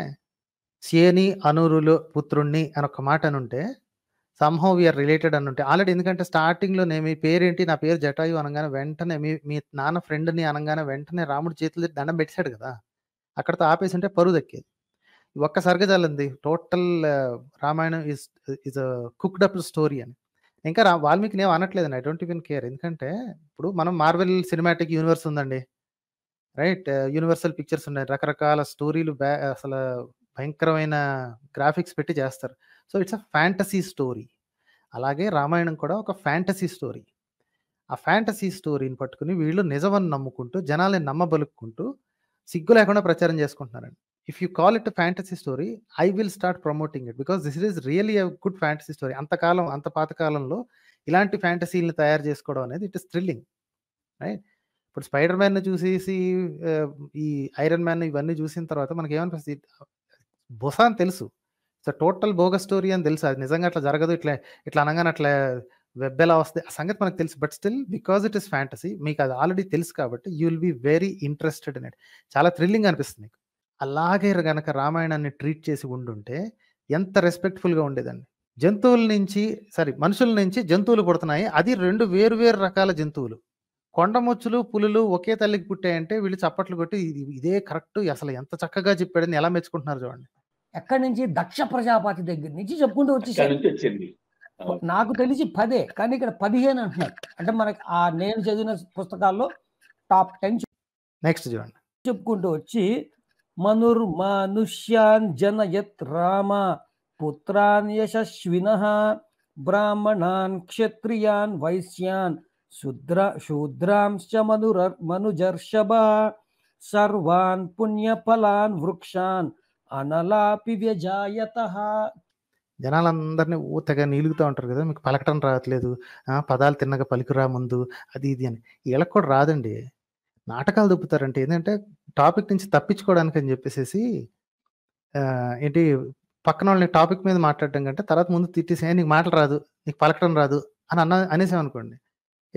సేని అనూరులు పుత్రుణ్ణి అని ఒక మాట అని ఉంటే సమ్హౌ వీఆర్ రిలేటెడ్ అని ఉంటాయి ఆల్రెడీ ఎందుకంటే స్టార్టింగ్లోనే మీ పేరేంటి నా పేరు జటాయు అనగానే వెంటనే మీ మీ నాన్న ఫ్రెండ్ని అనగానే వెంటనే రాముడు చేతులు దండం పెట్టాడు కదా అక్కడతో ఆపేసి ఉంటే పరువు దక్కేది ఒక్కసారిగా చాలంది total uh, Ramayanam is is cooked up story అని ఇంకా రా వాల్మీకి నేను అనట్లేదండి ఐ డోంట్ ఈవెన్ కేర్ ఎందుకంటే ఇప్పుడు మనం మార్వెల్ సినిమాటిక్ యూనివర్స్ ఉందండి రైట్ యూనివర్సల్ పిక్చర్స్ ఉన్నాయి రకరకాల స్టోరీలు బ్యా అసలు భయంకరమైన గ్రాఫిక్స్ పెట్టి చేస్తారు so it's a fantasy story అలాగే రామాయణం కూడా ఒక ఫ్యాంటసీ స్టోరీ ఆ ఫ్యాంటసీ స్టోరీని పట్టుకుని వీళ్ళు నిజమని నమ్ముకుంటూ జనాల్ని నమ్మబలుక్కుంటూ సిగ్గు లేకుండా ప్రచారం చేసుకుంటున్నారండి if you call it fantasy story I will start promoting it because this is really good fantasy story అంతకాలం అంత పాతకాలంలో ఇలాంటి ఫ్యాంటసీని తయారు చేసుకోవడం అనేది ఇట్ ఇస్ థ్రిల్లింగ్ రైట్ ఇప్పుడు స్పైడర్ మ్యాన్ చూసేసి ఈ ఐరన్ మ్యాన్ ఇవన్నీ చూసిన తర్వాత మనకి ఏమనిపిస్తుంది బొసా అని తెలుసు సో టోటల్ బోగ స్టోరీ అని తెలుసు అది నిజంగా అట్లా జరగదు ఇట్లా ఇట్లా అనగానే అట్లా వెబ్ ఎలా వస్తుంది ఆ సంగతి మనకు తెలుసు but still because it is fantasy మీకు అది ఆల్రెడీ తెలుసు కాబట్టి you will be very interested in it చాలా థ్రిల్లింగ్ అనిపిస్తుంది అలాగే కనుక రామాయణాన్ని ట్రీట్ చేసి ఉండుంటే ఎంత రెస్పెక్ట్ఫుల్గా ఉండేదండి జంతువుల నుంచి సారీ మనుషుల నుంచి జంతువులు పుడుతున్నాయి అది రెండు వేరు వేరు రకాల జంతువులు కొండముచ్చులు పులులు ఒకే తల్లికి పుట్టాయంటే వీళ్ళు చప్పట్లు కొట్టి ఇదే కరెక్ట్ అసలు ఎంత చక్కగా చెప్పాడని ఎలా మెచ్చుకుంటున్నారు చూడండి ఎక్కడి నుంచి దక్ష ప్రజాపతి దగ్గర నుంచి చెప్పుకుంటూ వచ్చేసింది నాకు తెలిసి పదే కానీ ఇక్కడ పదిహేను అంటున్నారు అంటే మనకి ఆ నేను చదివిన పుస్తకాల్లో టాప్ టెన్ నెక్స్ట్ చూడండి చెప్పుకుంటూ వచ్చి మనుర్ మనుష్యాన్ జనయత్ రామ పుత్రాన్ యశస్విన బ్రాహ్మణాన్ క్షత్రియాన్ వైశ్యాన్ శుద్ర శూద్రాంశ మనుర మనుజర్షభ సర్వాన్ పుణ్యఫలాన్ వృక్షాన్ అనలాపి వ్యజాయత జనాలందరినీ ఊతగా నీలుగుతూ ఉంటారు కదా మీకు పలకటం రావట్లేదు పదాలు తిన్నగా పలికిరా ముందు అది ఇది అని వీళ్ళకి కూడా రాదండి నాటకాలు దొప్పుతారంటే ఏంటంటే టాపిక్ నుంచి తప్పించుకోవడానికి అని చెప్పేసి ఏంటి పక్కన వాళ్ళని టాపిక్ మీద మాట్లాడడం కంటే తర్వాత ముందు తిట్టేసే నీకు మాటలు రాదు నీకు పలకడం రాదు అని అన్న అనేసామనుకోండి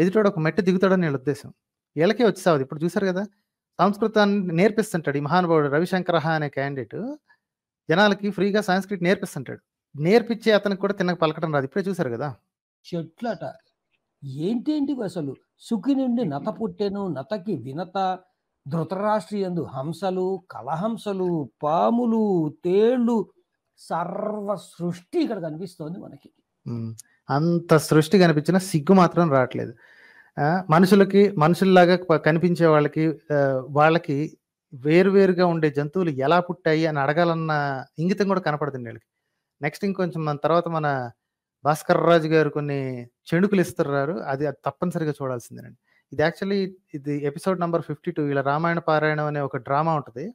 ఎదుటోడు ఒక మెట్టు దిగుతాడని వీళ్ళ ఉద్దేశం వీళ్ళకే వచ్చేసావు ఇప్పుడు చూసారు కదా సంస్కృతాన్ని నేర్పిస్తుంటాడు ఈ మహానుభావుడు రవిశంకర అనే క్యాండిడేట్ జనాలకి ఫ్రీగా సంస్కృతి నేర్పిస్తుంటాడు నేర్పించే అతనికి కూడా తినక పలకడం రాదు ఇప్పుడే చూసారు కదా చెట్లట ఏంటేంటి అసలు సుఖి నుండి నత పుట్టెను నతకి వినత ధృతరాష్ట్రియందు హంసలు కలహంసలు పాములు తేళ్లు సర్వ సృష్టి ఇక్కడ కనిపిస్తోంది మనకి అంత సృష్టి కనిపించిన సిగ్గు మాత్రం రావట్లేదు మనుషులకి మనుషుల్లాగా కనిపించే వాళ్ళకి వాళ్ళకి వేరువేరుగా ఉండే జంతువులు ఎలా పుట్టాయి అని అడగాలన్న ఇంగితం కూడా కనపడుతుంది వీళ్ళకి నెక్స్ట్ ఇంకొంచెం మన తర్వాత మన భాస్కర్ రాజు గారు కొన్ని చెణుకులు ఇస్తున్నారు అది అది తప్పనిసరిగా చూడాల్సిందేనండి ఇది యాక్చువల్లీ ఇది ఎపిసోడ్ నెంబర్ ఫిఫ్టీ టూ ఇలా రామాయణ పారాయణం అనే ఒక డ్రామా ఉంటుంది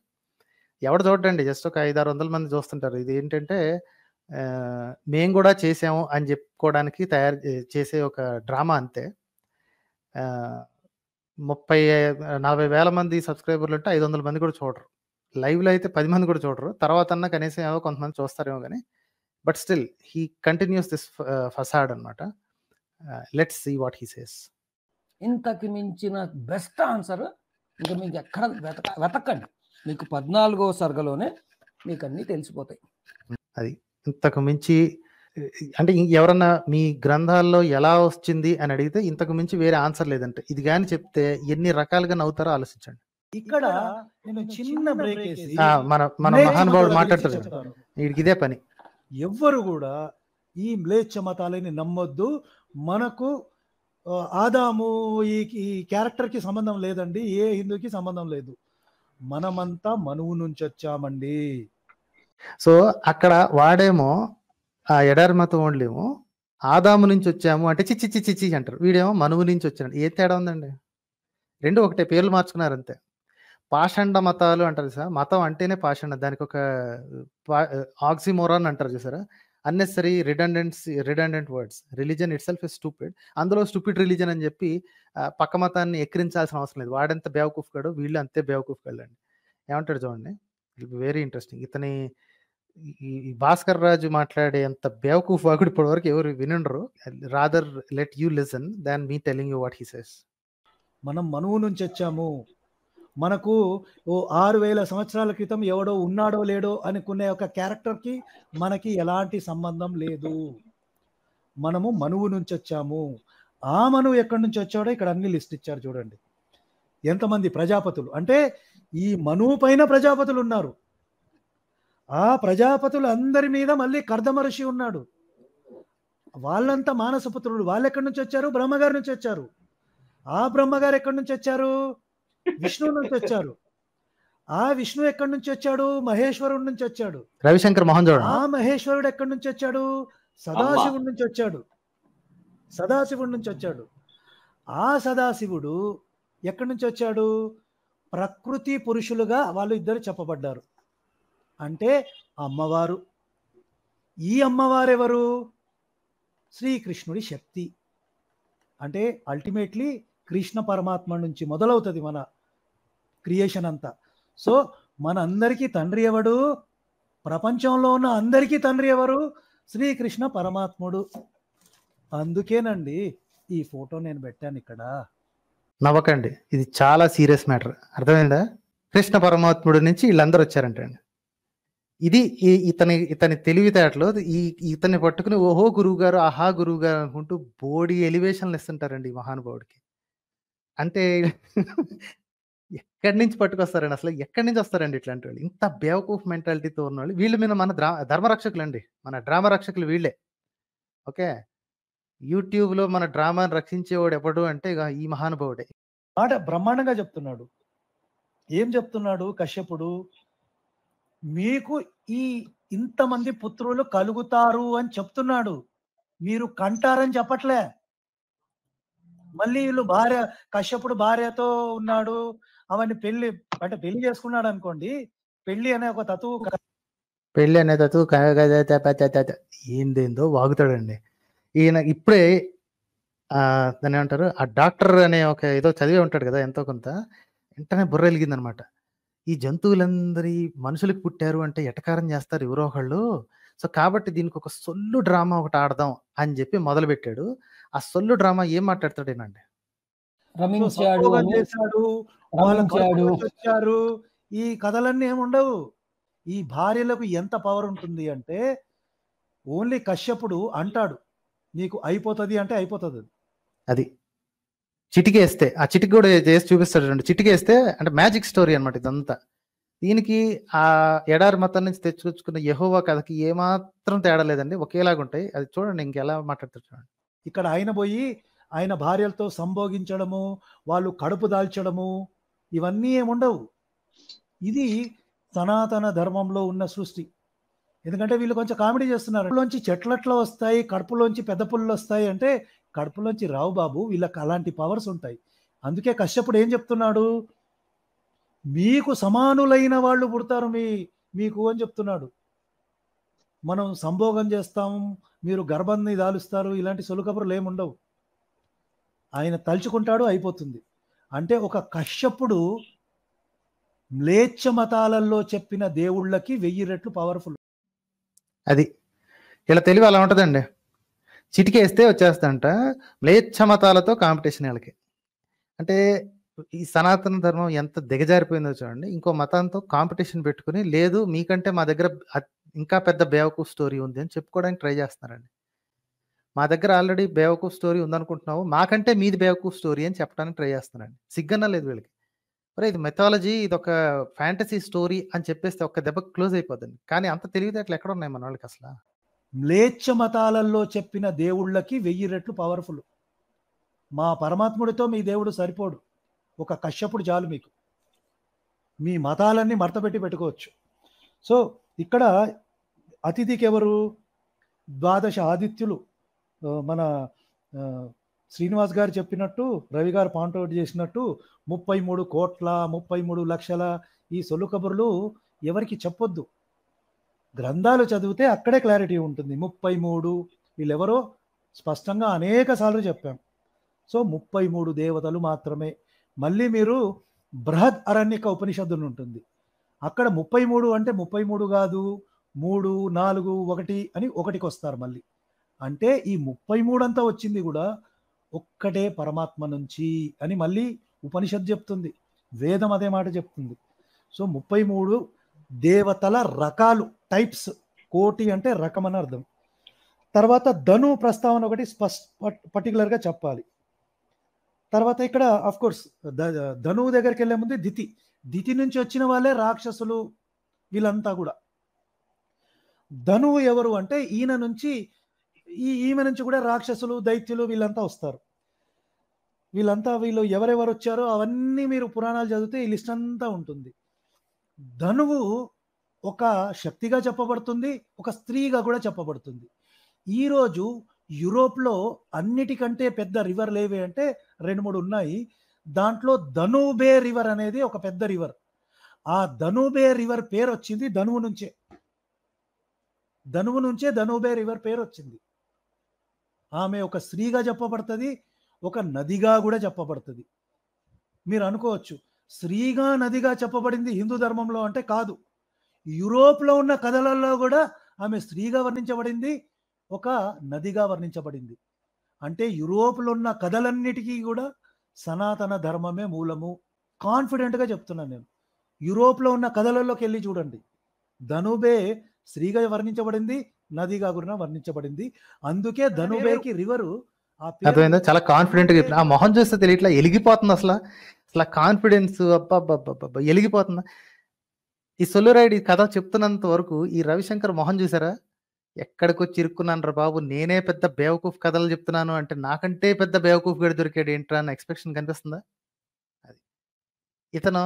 ఎవడ చూడండి జస్ట్ ఒక ఐదారు వందల మంది చూస్తుంటారు ఇది ఏంటంటే మేము కూడా చేసాము అని చెప్పుకోవడానికి తయారు చేసే ఒక డ్రామా అంతే ముప్పై నలభై వేల మంది సబ్స్క్రైబర్లు ఉంటే ఐదు వందల మంది కూడా చూడరు లైవ్లో అయితే పది మంది కూడా చూడరు తర్వాత అన్న కనీసం ఏమో కొంతమంది చూస్తారేమో కానీ but still he continues this facade అనమాట let's see what he says ఇంతకు మించిన బెస్ట్ ఆన్సర్ ఇంకా మీకు ఎక్కడ వెతక వెతకండి మీకు పద్నాలుగో సరుగలోనే మీకు అన్నీ తెలిసిపోతాయి అది ఇంతకు మించి అంటే ఎవరన్నా మీ గ్రంథాల్లో ఎలా వచ్చింది అని అడిగితే ఇంతకు మించి వేరే ఆన్సర్ లేదంటే ఇది కానీ చెప్తే ఎన్ని రకాలుగా నవ్వుతారో ఆలోచించండి ఇక్కడ నేను చిన్న బ్రేక్ మన మన మహానుభావుడు మాట్లాడతారు వీడికి ఇదే పని ఎవ్వరు కూడా ఈ మ్లేచ్ఛ మతాలని నమ్మొద్దు మనకు ఆదాము ఈ ఈ క్యారెక్టర్కి సంబంధం లేదండి ఏ హిందూకి సంబంధం లేదు మనమంతా మనువు నుంచి వచ్చామండి సో అక్కడ వాడేమో ఆ ఎడారి మతం వాళ్ళేమో ఆదాము నుంచి వచ్చాము అంటే చిచ్చి చిచ్చి చిచ్చి అంటారు వీడేమో మనువు నుంచి వచ్చాడు ఏ తేడా ఉందండి రెండు ఒకటే పేర్లు మార్చుకున్నారు అంతే పాషండ మతాలు అంటారు సార్ మతం అంటేనే పాషండ దానికి ఒక ఆక్సిమోరాన్ అంటారు చూసారా unnecessary redundancy redundant words religion itself is stupid అందులో స్టూపిడ్ రిలీజన్ అని చెప్పి పక్క మతాన్ని ఎక్కిరించాల్సిన అవసరం లేదు వాడెంత కాడు వీళ్ళు అంతే బేవకూఫ్గాళ్ళు వెళ్ళండి ఏమంటాడు చూడండి వెరీ ఇంట్రెస్టింగ్ ఇతని ఈ భాస్కర్ రాజు మాట్లాడే అంత బేవకూఫ్ వాకుడు ఇప్పటి వరకు ఎవరు వినండ్రు rather let you listen than me telling you what he says మనం మనువు నుంచి వచ్చాము మనకు ఓ ఆరు వేల సంవత్సరాల క్రితం ఎవడో ఉన్నాడో లేడో అనుకునే ఒక క్యారెక్టర్కి మనకి ఎలాంటి సంబంధం లేదు మనము మనువు నుంచి వచ్చాము ఆ మనువు ఎక్కడి నుంచి వచ్చాడో ఇక్కడ అన్ని లిస్ట్ ఇచ్చారు చూడండి ఎంతమంది ప్రజాపతులు అంటే ఈ మనువు పైన ప్రజాపతులు ఉన్నారు ఆ ప్రజాపతులు అందరి మీద మళ్ళీ కర్దమర్షి ఉన్నాడు వాళ్ళంతా మానసపుత్రుడు వాళ్ళు ఎక్కడి నుంచి వచ్చారు బ్రహ్మగారి నుంచి వచ్చారు ఆ బ్రహ్మగారు ఎక్కడి నుంచి వచ్చారు విష్ణువు నుంచి వచ్చారు ఆ విష్ణు ఎక్కడి నుంచి వచ్చాడు మహేశ్వరుడి నుంచి వచ్చాడు రవిశంకర్ మోహన్ ఆ మహేశ్వరుడు ఎక్కడి నుంచి వచ్చాడు సదాశివుడి నుంచి వచ్చాడు సదాశివుడి నుంచి వచ్చాడు ఆ సదాశివుడు ఎక్కడి నుంచి వచ్చాడు ప్రకృతి పురుషులుగా వాళ్ళు ఇద్దరు చెప్పబడ్డారు అంటే అమ్మవారు ఈ అమ్మవారెవరు శ్రీకృష్ణుడి శక్తి అంటే అల్టిమేట్లీ కృష్ణ పరమాత్మ నుంచి మొదలవుతుంది మన క్రియేషన్ అంతా సో మన అందరికీ తండ్రి ఎవడు ప్రపంచంలో ఉన్న అందరికీ తండ్రి ఎవరు శ్రీకృష్ణ పరమాత్ముడు అందుకేనండి ఈ ఫోటో నేను పెట్టాను ఇక్కడ నవ్వకండి ఇది చాలా సీరియస్ మ్యాటర్ అర్థమైందా కృష్ణ పరమాత్ముడు నుంచి వీళ్ళందరూ వచ్చారంటండి ఇది ఇతని ఇతని తెలివితేటలు ఈ ఇతన్ని పట్టుకుని ఓహో గురువు గారు ఆహా గురువు గారు అనుకుంటూ బోడి ఎలివేషన్లు ఇస్తుంటారండి ఈ మహానుభావుడికి అంటే ఎక్కడి నుంచి పట్టుకొస్తారండి అసలు ఎక్కడి నుంచి వస్తారండి ఇట్లాంటి వాళ్ళు ఇంత బేవకూఫ్ మెంటాలిటీతో ఉన్న వాళ్ళు వీళ్ళ మీద మన డ్రా ధర్మరక్షకులు అండి మన డ్రామా రక్షకులు వీళ్ళే ఓకే యూట్యూబ్లో మన డ్రామాను రక్షించేవాడు ఎప్పుడు అంటే ఈ మహానుభావుడే మాట బ్రహ్మాండంగా చెప్తున్నాడు ఏం చెప్తున్నాడు కశ్యపుడు మీకు ఈ ఇంతమంది పుత్రులు కలుగుతారు అని చెప్తున్నాడు మీరు కంటారని చెప్పట్లే మళ్ళీ వీళ్ళు భార్య కశ్యపుడు భార్యతో ఉన్నాడు అవన్నీ పెళ్లి అంటే పెళ్లి చేసుకున్నాడు అనుకోండి పెళ్లి అనే ఒక తత్వ పెళ్లి అనే తత్వు ఏందేందో వాగుతాడండి ఈయన ఇప్పుడే దాని ఏమంటారు ఆ డాక్టర్ అనే ఒక ఏదో చదివే ఉంటాడు కదా ఎంతో కొంత వెంటనే బుర్ర అనమాట ఈ జంతువులందరి మనుషులకు పుట్టారు అంటే ఎటకారం చేస్తారు ఎవరో ఒకళ్ళు. సో, కాబట్టి దీనికి ఒక సొల్లు డ్రామా ఒకటి ఆడదాం అని చెప్పి మొదలుపెట్టాడు. ఆ సొల్లు డ్రామా ఏం మాట్లాడతాడేనండి వచ్చారు. ఈ కథలన్నీ ఏముండవు. ఈ భార్యలకు ఎంత పవర్ ఉంటుంది అంటే, ఓన్లీ కశ్యపుడు అంటాడు. నీకు అయిపోతది అంటే అయిపోతుంది అది. చిటికేస్తే ఆ చిటికి కూడా చేసి చూపిస్తాడు రెండు చిటికేస్తే అంటే మ్యాజిక్ స్టోరీ అనమాట ఇదంతా దీనికి ఆ ఎడారి మతం నుంచి తెచ్చుకొచ్చుకున్న యహోవా కథకి ఏమాత్రం తేడా లేదండి ఒకేలాగా ఉంటాయి అది చూడండి ఇంకెలా మాట్లాడతారు చూడండి ఇక్కడ ఆయన పోయి ఆయన భార్యలతో సంభోగించడము వాళ్ళు కడుపు దాల్చడము ఇవన్నీ ఏముండవు ఇది సనాతన ధర్మంలో ఉన్న సృష్టి ఎందుకంటే వీళ్ళు కొంచెం కామెడీ చేస్తున్నారు నుంచి చెట్లట్లో వస్తాయి కడుపులోంచి పెద్ద పుల్లు వస్తాయి అంటే కడుపులోంచి రావు బాబు వీళ్ళకి అలాంటి పవర్స్ ఉంటాయి అందుకే కశ్యపుడు ఏం చెప్తున్నాడు మీకు సమానులైన వాళ్ళు పుడతారు మీ మీకు అని చెప్తున్నాడు మనం సంభోగం చేస్తాం మీరు గర్భాన్ని దాలుస్తారు ఇలాంటి సొలుకబురులు ఏముండవు ఆయన తలుచుకుంటాడు అయిపోతుంది అంటే ఒక కశ్యపుడు మ్లేచ్ఛ చెప్పిన దేవుళ్ళకి వెయ్యి రెట్లు పవర్ఫుల్ అది ఇలా తెలివి అలా ఉంటుందండి చిటికేస్తే వచ్చేస్తంట మతాలతో కాంపిటీషన్ వీళ్ళకి అంటే ఈ సనాతన ధర్మం ఎంత దిగజారిపోయిందో చూడండి ఇంకో మతంతో కాంపిటీషన్ పెట్టుకుని లేదు మీకంటే మా దగ్గర ఇంకా పెద్ద బేవకు స్టోరీ ఉంది అని చెప్పుకోవడానికి ట్రై చేస్తున్నారండి మా దగ్గర ఆల్రెడీ బేవకు స్టోరీ ఉందనుకుంటున్నావు మాకంటే మీది బేవకు స్టోరీ అని చెప్పడానికి ట్రై చేస్తున్నారండి సిగ్గన లేదు వీళ్ళకి మరి ఇది మెథాలజీ ఇది ఒక ఫ్యాంటసీ స్టోరీ అని చెప్పేస్తే ఒక దెబ్బ క్లోజ్ అయిపోతుంది కానీ అంత తెలివితేటలు ఎక్కడ ఉన్నాయి మన వాళ్ళకి అసలు మ్లేచ్ఛ మతాలలో చెప్పిన దేవుళ్ళకి వెయ్యి రెట్లు పవర్ఫుల్ మా పరమాత్ముడితో మీ దేవుడు సరిపోడు ఒక కశ్యపుడు చాలు మీకు మీ మతాలన్నీ మడతపెట్టి పెట్టుకోవచ్చు సో ఇక్కడ అతిథికి ఎవరు ద్వాదశ ఆదిత్యులు మన శ్రీనివాస్ గారు చెప్పినట్టు రవి గారు పాయింట్అవుట్ చేసినట్టు ముప్పై మూడు కోట్ల ముప్పై మూడు లక్షల ఈ సొల్లు కబుర్లు ఎవరికి చెప్పొద్దు గ్రంథాలు చదివితే అక్కడే క్లారిటీ ఉంటుంది ముప్పై మూడు వీళ్ళెవరో స్పష్టంగా అనేక సార్లు చెప్పాం సో ముప్పై మూడు దేవతలు మాత్రమే మళ్ళీ మీరు బృహద్ అరణ్యక ఉపనిషత్తును ఉంటుంది అక్కడ ముప్పై మూడు అంటే ముప్పై మూడు కాదు మూడు నాలుగు ఒకటి అని ఒకటికి వస్తారు మళ్ళీ అంటే ఈ ముప్పై అంతా వచ్చింది కూడా ఒక్కటే పరమాత్మ నుంచి అని మళ్ళీ ఉపనిషత్ చెప్తుంది వేదం అదే మాట చెప్తుంది సో ముప్పై మూడు దేవతల రకాలు టైప్స్ కోటి అంటే రకం అని అర్థం తర్వాత ధను ప్రస్తావన ఒకటి స్పష్ట పర్టికులర్గా చెప్పాలి తర్వాత ఇక్కడ అఫ్ కోర్స్ ధనువు దగ్గరికి వెళ్ళే ముందు దితి దితి నుంచి వచ్చిన వాళ్ళే రాక్షసులు వీళ్ళంతా కూడా ధనువు ఎవరు అంటే ఈయన నుంచి ఈ ఈమె నుంచి కూడా రాక్షసులు దైత్యులు వీళ్ళంతా వస్తారు వీళ్ళంతా వీళ్ళు ఎవరెవరు వచ్చారో అవన్నీ మీరు పురాణాలు చదివితే ఈ లిస్ట్ అంతా ఉంటుంది ధనువు ఒక శక్తిగా చెప్పబడుతుంది ఒక స్త్రీగా కూడా చెప్పబడుతుంది ఈరోజు యూరోప్లో అన్నిటికంటే పెద్ద రివర్లు ఏవి అంటే రెండు మూడు ఉన్నాయి దాంట్లో ధనుబే రివర్ అనేది ఒక పెద్ద రివర్ ఆ ధనుబే రివర్ పేరు వచ్చింది ధనువు నుంచే ధనువు నుంచే ధనుబే రివర్ పేరు వచ్చింది ఆమె ఒక స్త్రీగా చెప్పబడుతుంది ఒక నదిగా కూడా చెప్పబడుతుంది మీరు అనుకోవచ్చు స్త్రీగా నదిగా చెప్పబడింది హిందూ ధర్మంలో అంటే కాదు యూరోప్లో ఉన్న కథలలో కూడా ఆమె స్త్రీగా వర్ణించబడింది ఒక నదిగా వర్ణించబడింది అంటే యూరోప్లో ఉన్న కథలన్నిటికీ కూడా సనాతన ధర్మమే మూలము కాన్ఫిడెంట్గా చెప్తున్నాను నేను యూరోప్లో ఉన్న కథలలోకి వెళ్ళి చూడండి ధనుబే స్త్రీగా వర్ణించబడింది నదిగా కూడా వర్ణించబడింది అందుకే ధనుబేకి రివరు అర్థమైందా చాలా కాన్ఫిడెంట్ గా ఆ మొహం చూస్తే తెలియట్లా ఎలిగిపోతుంది అసలు అసలు కాన్ఫిడెన్స్ అబ్బా ఎలిగిపోతుంది ఈ సొల్లురాయుడు ఈ కథ చెప్తున్నంత వరకు ఈ రవిశంకర్ మొహం చూసారా ఎక్కడికొచ్చి ఇరుక్కున్నాను రా బాబు నేనే పెద్ద బేవకూఫ్ కథలు చెప్తున్నాను అంటే నాకంటే పెద్ద బేవకూఫ్ గడి దొరికాడు ఏంట్రా అన్న ఎక్స్పెక్షన్ కనిపిస్తుందా అది ఇతను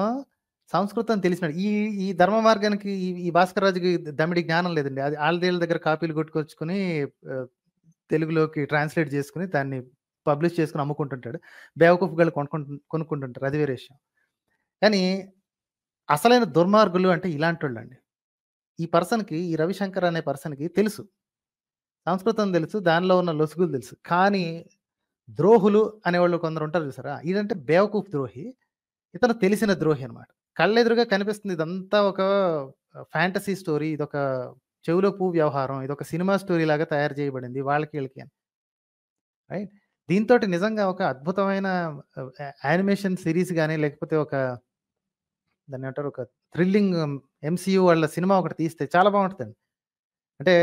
సంస్కృతం తెలిసినాడు ఈ ఈ ధర్మ మార్గానికి ఈ భాస్కర్ రాజుకి దమిడి జ్ఞానం లేదండి అది ఆల్దేళ్ళ దగ్గర కాపీలు కొట్టుకొచ్చుకొని తెలుగులోకి ట్రాన్స్లేట్ చేసుకుని దాన్ని పబ్లిష్ చేసుకుని అమ్ముకుంటుంటాడు బేవకూఫ్ గళ్ళు కొనుక్కుంటు కొనుక్కుంటుంటారు అది వేరే విషయం కానీ అసలైన దుర్మార్గులు అంటే ఇలాంటి వాళ్ళండి ఈ పర్సన్కి ఈ రవిశంకర్ అనే పర్సన్కి తెలుసు సంస్కృతం తెలుసు దానిలో ఉన్న లొసుగులు తెలుసు కానీ ద్రోహులు అనేవాళ్ళు కొందరు ఉంటారు చూసారా ఇదంటే బేవకూఫ్ ద్రోహి ఇతను తెలిసిన ద్రోహి అనమాట కళ్ళెదురుగా కనిపిస్తుంది ఇదంతా ఒక ఫ్యాంటసీ స్టోరీ ఇదొక చెవులో పువ్వు వ్యవహారం ఇదొక సినిమా స్టోరీ లాగా తయారు చేయబడింది వాళ్ళకి వీళ్ళకి అని రైట్ దీంతో నిజంగా ఒక అద్భుతమైన యానిమేషన్ సిరీస్ కానీ లేకపోతే ఒక దాన్ని అంటారు ఒక థ్రిల్లింగ్ ఎంసీయూ వాళ్ళ సినిమా ఒకటి తీస్తే చాలా బాగుంటుందండి అంటే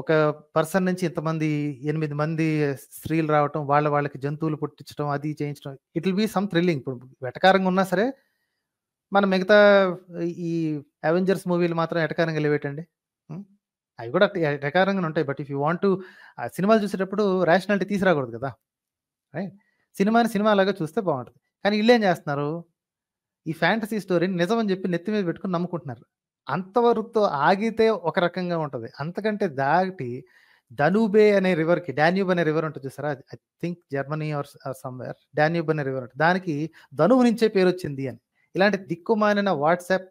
ఒక పర్సన్ నుంచి ఇంతమంది ఎనిమిది మంది స్త్రీలు రావటం వాళ్ళ వాళ్ళకి జంతువులు పుట్టించడం అది చేయించడం it will be some thrilling ఇప్పుడు వెటకారంగా ఉన్నా సరే మన మిగతా ఈ అవెంజర్స్ మూవీలు మాత్రం ఎటకారంగా లేవేటండి అవి కూడా ఎటకారంగానే ఉంటాయి బట్ ఇఫ్ యూ వాంట్ ఆ సినిమాలు చూసేటప్పుడు రేషనాలిటీ తీసుకురాకూడదు కదా రైట్ సినిమాని సినిమా లాగా చూస్తే బాగుంటుంది కానీ వీళ్ళు ఏం చేస్తున్నారు ఈ ఫ్యాంటసీ స్టోరీని నిజమని చెప్పి నెత్తి మీద పెట్టుకుని నమ్ముకుంటున్నారు అంతవరకుతో ఆగితే ఒక రకంగా ఉంటుంది అంతకంటే దాటి ధనుబే అనే రివర్కి డాన్యూబ్ అనే రివర్ ఉంటుంది చూసారా I think Germany or somewhere Danube అనే రివర్ ఉంటుంది దానికి ధనువు నుంచే పేరు వచ్చింది అని ఇలాంటి దిక్కుమాన వాట్సాప్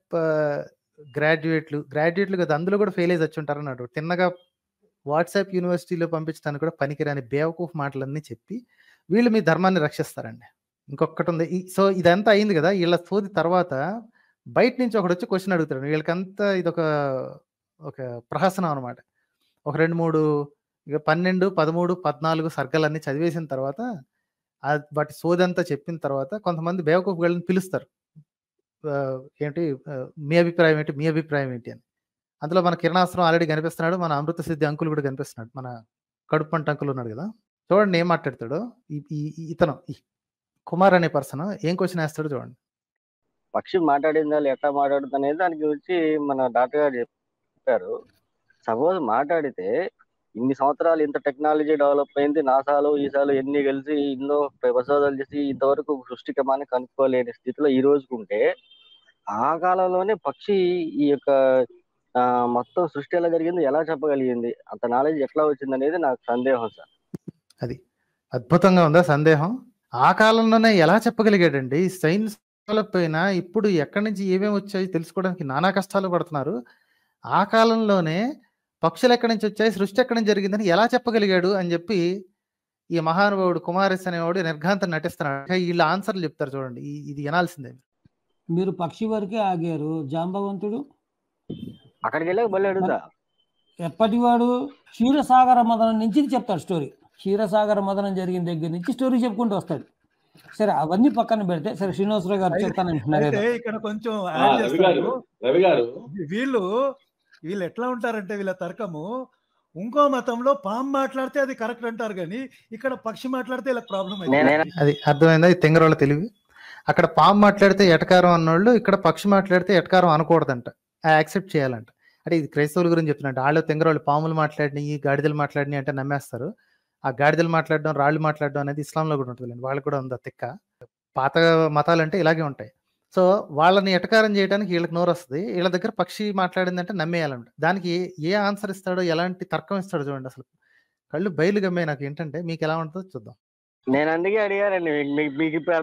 గ్రాడ్యుయేట్లు గ్రాడ్యుయేట్లు కదా అందులో కూడా ఫెయిల్ అయ్యి వచ్చి అన్నాడు తిన్నగా వాట్సాప్ యూనివర్సిటీలో పంపించడానికి కూడా పనికిరాని బేవకూఫ్ మాటలన్నీ చెప్పి వీళ్ళు మీ ధర్మాన్ని రక్షిస్తారండి ఇంకొకటి ఉంది ఈ- సో ఇదంతా అయింది కదా! వీళ్ళ సోది తర్వాత బయట నుంచి వచ్చి క్వశ్చన్ అడుగుతాడు. వీళ్ళకంతా ఇదొక ఒక ప్రహసనం అనమాట. ఒక రెండు మూడు ఇక పదమూడు పద్నాలుగు 14 సర్గలన్నీ చదివేసిన తర్వాత వాటి సోదంతా చెప్పిన తర్వాత కొంతమంది బేవకూఫ్ గళ్ళని పిలుస్తారు. ఏంటి "మీ అభిప్రాయం ఏంటి? మీ అభిప్రాయం ఏంటి?" అని. అందులో మన కిరణాస్రం ఆల్రెడీ కనిపిస్తున్నాడు. మన అమృత సిద్ధి అంకుల్ కూడా కనిపిస్తున్నాడు. మన కడుపు పంట అంకుల్ ఉన్నాడు కదా! చూడండి ఏం మాట్లాడతాడు ఈ ఈ ఇతను. కుమార్ అనే పర్సన్ ఏం క్వశ్చన్ వేస్తాడు చూడండి పక్షి మాట్లాడిందా ఎట్లా మాట్లాడుతుంది అనేది దాని గురించి మన డాక్టర్ గారు చెప్పారు సపోజ్ మాట్లాడితే ఇన్ని సంవత్సరాలు ఇంత టెక్నాలజీ డెవలప్ అయింది నాసాలు ఈసాలు ఎన్ని కలిసి ఎన్నో పరిశోధనలు చేసి ఇంతవరకు సృష్టికమాన్ని కనుక్కోలేని స్థితిలో ఈ ఉంటే ఆ కాలంలోనే పక్షి ఈ యొక్క మొత్తం సృష్టి ఎలా జరిగింది ఎలా చెప్పగలిగింది అంత నాలెడ్జ్ ఎట్లా వచ్చింది అనేది నాకు సందేహం సార్ అది అద్భుతంగా ఉందా సందేహం ఆ కాలంలోనే ఎలా చెప్పగలిగాడండి సైన్స్ డెవలప్ అయినా ఇప్పుడు ఎక్కడి నుంచి ఏమేమి వచ్చాయి తెలుసుకోవడానికి నానా కష్టాలు పడుతున్నారు ఆ కాలంలోనే పక్షులు ఎక్కడి నుంచి వచ్చాయి సృష్టి ఎక్కడి నుంచి జరిగిందని ఎలా చెప్పగలిగాడు అని చెప్పి ఈ మహానుభావుడు కుమారస్ అనేవాడు నిర్ఘాంతం నటిస్తున్నాడు వీళ్ళు ఆన్సర్లు చెప్తారు చూడండి ఇది వినాల్సిందే మీరు పక్షి వరకే ఆగారు జాంబవంతుడు అక్కడికి వెళ్ళాక మళ్ళీ అడుగుతా ఎప్పటివాడు క్షీరసాగర మదనం నుంచి చెప్తాడు స్టోరీ క్షీరసాగర మదనం జరిగిన దగ్గర నుంచి స్టోరీ చెప్పుకుంటూ వస్తాడు సరే అవన్నీ పక్కన పెడితే సరే శ్రీనివాసరావు గారు చెప్తానంటున్నారు ఇక్కడ కొంచెం రవి గారు వీళ్ళు వీళ్ళు ఎట్లా ఉంటారంటే వీళ్ళ తర్కము ఇంకో మతంలో పాము మాట్లాడితే అది కరెక్ట్ అంటారు కానీ ఇక్కడ పక్షి మాట్లాడితే ఇలా ప్రాబ్లం అది అర్థమైందా తెంగరోళ్ళ తెలివి అక్కడ పాము మాట్లాడితే ఎటకారం అన్నోళ్ళు ఇక్కడ పక్షి మాట్లాడితే ఎటకారం అనకూడదంట యాక్సెప్ట్ చేయాలంట అంటే ఇది క్రైస్తవుల గురించి చెప్తున్నట్టు వాళ్ళు తెంగరోళ్ళు పాములు మాట్లాడినాయి గాడిదలు మాట్లాడినాయి అంటే నమ్మేస్తారు ఆ గాడిదలు మాట్లాడడం రాళ్ళు మాట్లాడడం అనేది ఇస్లాంలో కూడా ఉంటుంది వాళ్ళు కూడా ఉందా తిక్క పాత మతాలు అంటే ఇలాగే ఉంటాయి సో వాళ్ళని ఎటకారం చేయడానికి వీళ్ళకి నోరు వస్తుంది వీళ్ళ దగ్గర పక్షి మాట్లాడిందంటే నమ్మేయాలంట దానికి ఏ ఆన్సర్ ఇస్తాడో ఎలాంటి తర్కం ఇస్తాడో చూడండి అసలు కళ్ళు బయలు గమ్మే నాకు ఏంటంటే మీకు ఎలా ఉంటుందో చూద్దాం నేను అందుకే అడిగానండి మీకు ఇప్పుడు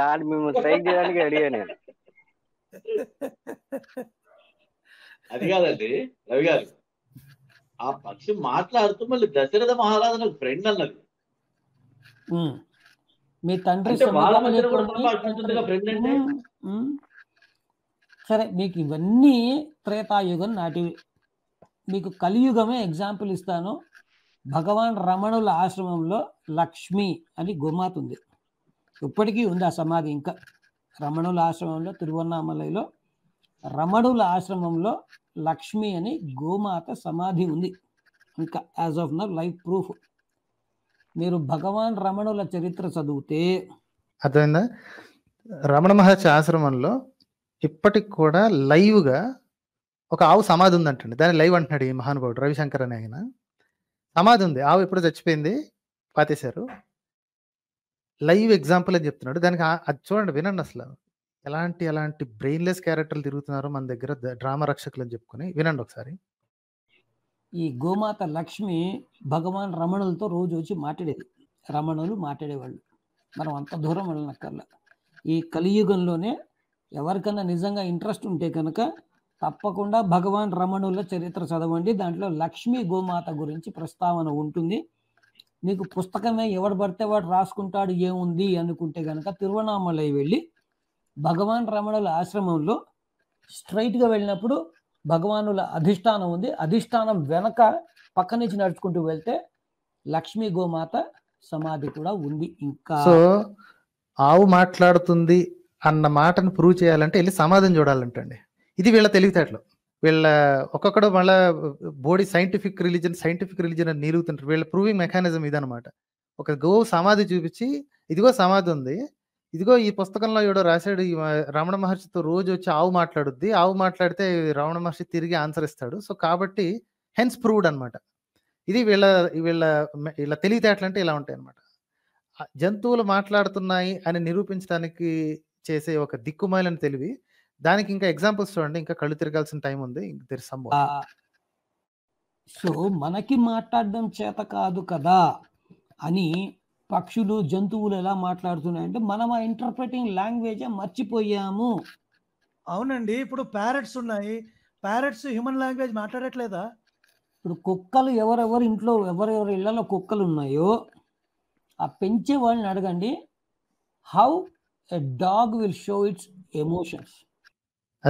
దాన్ని మేము చేయడానికి అడిగాను అది కాదండి రవి గారు ఆ పక్షి మాట్లాడుతూ మళ్ళీ దశరథ మహారాజు నాకు ఫ్రెండ్ అన్నది మీ తండ్రి సరే మీకు ఇవన్నీ త్రేతాయుగం నాటివి మీకు కలియుగమే ఎగ్జాంపుల్ ఇస్తాను భగవాన్ రమణుల ఆశ్రమంలో లక్ష్మి అని గుమాత్ ఉంది ఇప్పటికీ ఉంది ఆ సమాధి ఇంకా రమణుల ఆశ్రమంలో తిరువన్నామలలో రమణుల ఆశ్రమంలో లక్ష్మి అని గోమాత సమాధి ఉంది ఇంకా as of now life proof మీరు భగవాన్ రమణుల చరిత్ర చదివితే అర్థమైందా రమణ మహర్షి ఆశ్రమంలో ఇప్పటికి కూడా లైవ్గా ఒక ఆవు సమాధి ఉందంటండి దాన్ని లైవ్ అంటున్నాడు ఈ మహానుభావుడు రవిశంకర్ అనే ఆయన సమాధి ఉంది ఆవు ఎప్పుడు చచ్చిపోయింది పాతేశారు లైవ్ ఎగ్జాంపుల్ అని చెప్తున్నాడు దానికి అది చూడండి వినండి అసలు ఎలాంటి ఎలాంటి బ్రెయిన్‌లెస్ క్యారెక్టర్‌లు తిరుగుతున్నారో మన దగ్గర డ్రామా డ్రామా అని చెప్పుకొని వినండి ఒకసారి. ఈ గోమాత లక్ష్మి భగవాన్ రమణులతో రోజు వచ్చి మాట్లాడేది రమణులు మాట్లాడేవాళ్ళు మనం అంత దూరం వెళ్ళనక్కర్లా. ఈ కలియుగంలోనే ఎవరికన్నా నిజంగా ఇంట్రెస్ట్ ఉంటే కనుక తప్పకుండా భగవాన్ రమణుల చరిత్ర చదవండి. దాంట్లో లక్ష్మీ గోమాత గురించి ప్రస్తావన ఉంటుంది. మీకు పుస్తకమే ఎవడు పడితే వాడు రాసుకుంటాడు ఏముంది అనుకుంటే కనుక తిరువణామలై వెళ్ళి భగవాన్ రమణుల ఆశ్రమంలో స్ట్రైట్గా వెళ్ళినప్పుడు భగవానుల అధిష్టానం ఉంది అధిష్టానం వెనక పక్క నుంచి నడుచుకుంటూ వెళ్తే లక్ష్మీ గోమాత సమాధి కూడా ఉంది ఇంకా సో ఆవు మాట్లాడుతుంది అన్న మాటను ప్రూవ్ చేయాలంటే వెళ్ళి సమాధానం చూడాలంటండి ఇది వీళ్ళ తెలివితేటలు వీళ్ళ ఒక్కొక్కడు మళ్ళా బోడీ సైంటిఫిక్ రిలీజన్ సైంటిఫిక్ రిలీజన్ అని నిలుగుతుంటారు వీళ్ళ ప్రూవింగ్ మెకానిజం ఇదనమాట ఒక గో సమాధి చూపించి ఇదిగో సమాధి ఉంది ఇదిగో ఈ పుస్తకంలో ఎవడో రాశాడు రమణ మహర్షితో రోజు వచ్చి ఆవు మాట్లాడుద్ది ఆవు మాట్లాడితే రమణ మహర్షి తిరిగి ఆన్సర్ ఇస్తాడు సో కాబట్టి హెన్స్ ప్రూవ్డ్ అనమాట ఇది వీళ్ళ వీళ్ళ వీళ్ళ తెలివితేటలంటే ఇలా ఉంటాయి అనమాట జంతువులు మాట్లాడుతున్నాయి అని నిరూపించడానికి చేసే ఒక దిక్కుమాలని తెలివి దానికి ఇంకా ఎగ్జాంపుల్స్ చూడండి ఇంకా కళ్ళు తిరగాల్సిన టైం ఉంది దెర్ సమ్ సో మనకి మాట్లాడడం చేత కాదు కదా అని పక్షులు జంతువులు ఎలా మాట్లాడుతున్నాయంటే మనం ఆ ఇంటర్ప్రిటింగ్ లాంగ్వేజే మర్చిపోయాము అవునండి ఇప్పుడు ప్యారెట్స్ ఉన్నాయి ప్యారెట్స్ హ్యూమన్ లాంగ్వేజ్ మాట్లాడట్లేదా ఇప్పుడు కుక్కలు ఎవరెవరు ఇంట్లో ఎవరెవరి ఇళ్లలో కుక్కలు ఉన్నాయో ఆ పెంచే వాళ్ళని అడగండి how a dog will show its emotions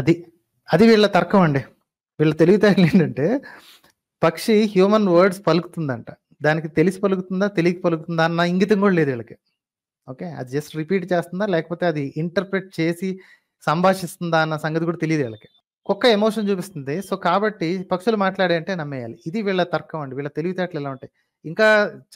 అది అది వీళ్ళ తర్కం అండి వీళ్ళ తెలివితేటలు ఏంటంటే పక్షి హ్యూమన్ వర్డ్స్ పలుకుతుందంట దానికి తెలిసి పలుకుతుందా తెలియక పలుకుతుందా అన్న ఇంగితం కూడా లేదు వీళ్ళకి ఓకే అది జస్ట్ రిపీట్ చేస్తుందా లేకపోతే అది ఇంటర్ప్రెట్ చేసి సంభాషిస్తుందా అన్న సంగతి కూడా తెలియదు వీళ్ళకి కుక్క ఎమోషన్ చూపిస్తుంది సో కాబట్టి పక్షులు మాట్లాడే అంటే నమ్మేయాలి ఇది వీళ్ళ తర్కం అండి వీళ్ళ తెలివితేటలు ఎలా ఉంటాయి ఇంకా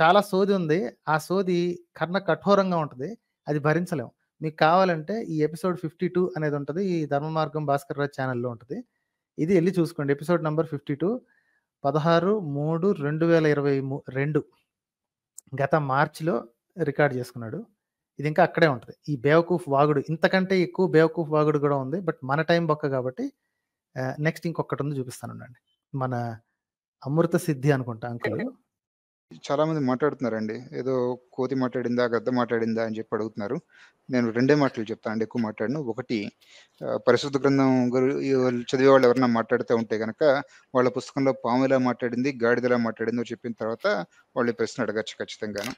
చాలా సోది ఉంది ఆ సోది కర్ణ కఠోరంగా ఉంటుంది అది భరించలేము మీకు కావాలంటే ఈ ఎపిసోడ్ ఫిఫ్టీ టూ అనేది ఉంటుంది ఈ ధర్మ మార్గం భాస్కర్ రాజ్ ఛానల్లో ఉంటుంది ఇది వెళ్ళి చూసుకోండి ఎపిసోడ్ నెంబర్ ఫిఫ్టీ టూ పదహారు మూడు రెండు వేల ఇరవై రెండు గత మార్చిలో రికార్డ్ చేసుకున్నాడు ఇది ఇంకా అక్కడే ఉంటుంది ఈ బేవకూఫ్ వాగుడు ఇంతకంటే ఎక్కువ బేవకూఫ్ వాగుడు కూడా ఉంది బట్ మన టైం బొక్క కాబట్టి నెక్స్ట్ ఇంకొకటి ఉంది చూపిస్తాను అండి మన అమృత సిద్ధి అనుకుంటా అంకులు చాలా మంది మాట్లాడుతున్నారండి. ఏదో కోతి మాట్లాడిందా? గద్ద మాట్లాడిందా? అని చెప్పి అడుగుతున్నారు. నేను రెండే మాటలు చెప్తా అండి. ఎక్కువ మాట్లాడను. ఒకటి పరిశుద్ధ గ్రంథం చదివే వాళ్ళు చదివేవాళ్ళు ఎవరైనా మాట్లాడుతూ ఉంటే గనక, వాళ్ళ పుస్తకంలో పాము ఇలా మాట్లాడింది, గాడిద ఎలా మాట్లాడిందో చెప్పిన తర్వాత వాళ్ళు ప్రశ్న అడగచ్చు ఖచ్చితంగాను.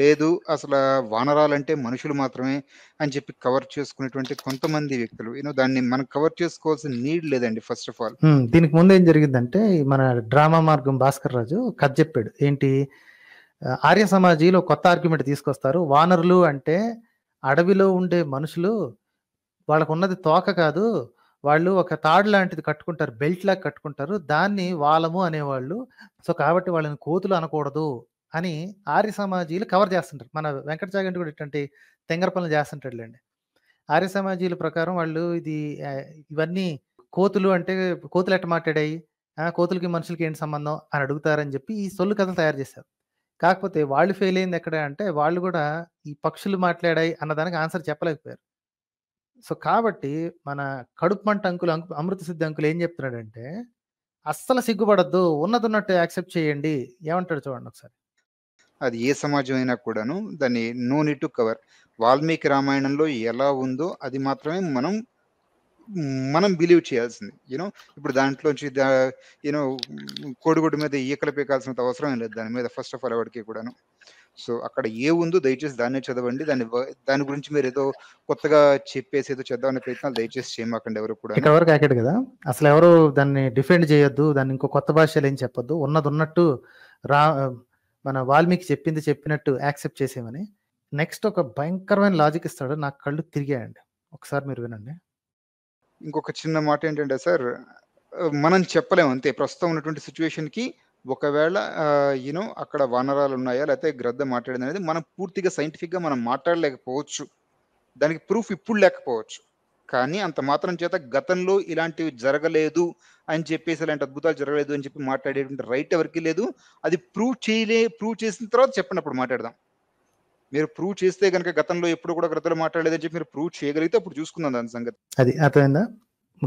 లేదు అసలు వానరాలు అంటే మనుషులు మాత్రమే అని చెప్పి కవర్ చేసుకునేటువంటి కొంతమంది వ్యక్తులు యూనో దాన్ని మనం కవర్ చేసుకోవాల్సిన నీడ్ లేదండి ఫస్ట్ ఆఫ్ ఆల్ దీనికి ముందు ఏం జరిగిందంటే మన డ్రామా మార్గం భాస్కర్ రాజు కథ చెప్పాడు ఏంటి ఆర్య సమాజీలో కొత్త ఆర్గ్యుమెంట్ తీసుకొస్తారు వానరులు అంటే అడవిలో ఉండే మనుషులు వాళ్ళకున్నది తోక కాదు వాళ్ళు ఒక తాడు లాంటిది కట్టుకుంటారు బెల్ట్ లాగా కట్టుకుంటారు దాన్ని వాలము అనేవాళ్ళు సో కాబట్టి వాళ్ళని కోతులు అనకూడదు అని ఆర్య సమాజీలు కవర్ చేస్తుంటారు మన వెంకట జాగంటి కూడా ఇటువంటి తెంగర పనులు చేస్తుంటాడులేండి ఆర్య సమాజీల ప్రకారం వాళ్ళు ఇది ఇవన్నీ కోతులు అంటే కోతులు ఎట్ట మాట్లాడాయి కోతులకి మనుషులకి ఏంటి సంబంధం అని అడుగుతారని చెప్పి ఈ సొల్లు కథలు తయారు చేశారు కాకపోతే వాళ్ళు ఫెయిల్ అయింది ఎక్కడ అంటే వాళ్ళు కూడా ఈ పక్షులు మాట్లాడాయి అన్నదానికి ఆన్సర్ చెప్పలేకపోయారు సో కాబట్టి మన కడుపు మంట అంకులు అమృత సిద్ధి అంకులు ఏం చెప్తున్నాడంటే అస్సలు సిగ్గుపడద్దు ఉన్నదన్నట్టు యాక్సెప్ట్ చేయండి ఏమంటాడు చూడండి ఒకసారి అది ఏ సమాజం అయినా కూడాను దాన్ని no need to cover Valmiki రామాయణంలో ఎలా ఉందో అది మాత్రమే మనం మనం బిలీవ్ చేయాల్సింది యూనో ఇప్పుడు దాంట్లోంచి యూనో కోడిగుడ్డు మీద ఈకలు పీకాల్సినంత అవసరం లేదు దాని మీద ఫస్ట్ ఆఫ్ ఆల్ ఎవరికి కూడాను సో అక్కడ ఏ ఉందో దయచేసి దాన్నే చదవండి దాని దాని గురించి మీరు ఏదో కొత్తగా చెప్పేసి ఏదో చేద్దామనే ప్రయత్నాలు దయచేసి చేయమాకండి ఎవరు కూడా ఇక్కడ వరకు ఆకాడు కదా అసలు ఎవరు దాన్ని డిఫెండ్ చేయొద్దు దాన్ని ఇంకో కొత్త భాషలు ఏం చెప్పొద్దు ఉన్నది ఉన్నట్టు రా మన వాల్మీకి చెప్పింది చెప్పినట్టు యాక్సెప్ట్ చేసేమని నెక్స్ట్ ఒక భయంకరమైన లాజిక్ ఇస్తాడు నాకు కళ్ళు తిరిగాయండి ఒకసారి మీరు వినండి ఇంకొక చిన్న మాట ఏంటంటే సార్ మనం చెప్పలేము అంతే ప్రస్తుతం ఉన్నటువంటి సిచ్యువేషన్కి ఒకవేళ యూనో అక్కడ వానరాలు ఉన్నాయా లేకపోతే గ్రద్ద మాట్లాడింది అనేది మనం పూర్తిగా సైంటిఫిక్గా మనం మాట్లాడలేకపోవచ్చు దానికి ప్రూఫ్ ఇప్పుడు లేకపోవచ్చు కానీ అంత మాత్రం చేత గతంలో ఇలాంటివి జరగలేదు అని చెప్పేసి ఇలాంటి అద్భుతాలు జరగలేదు అని చెప్పి మాట్లాడేటువంటి రైట్ ఎవరికి లేదు అది ప్రూవ్ చేయలే ప్రూవ్ చేసిన తర్వాత చెప్పండి అప్పుడు మాట్లాడదాం మీరు ప్రూవ్ చేస్తే కనుక గతంలో ఎప్పుడు కూడా గద్దలు మాట్లాడలేదని చెప్పి మీరు ప్రూవ్ చేయగలిగితే అప్పుడు చూసుకుందాం దాని సంగతి అది అర్థమైందా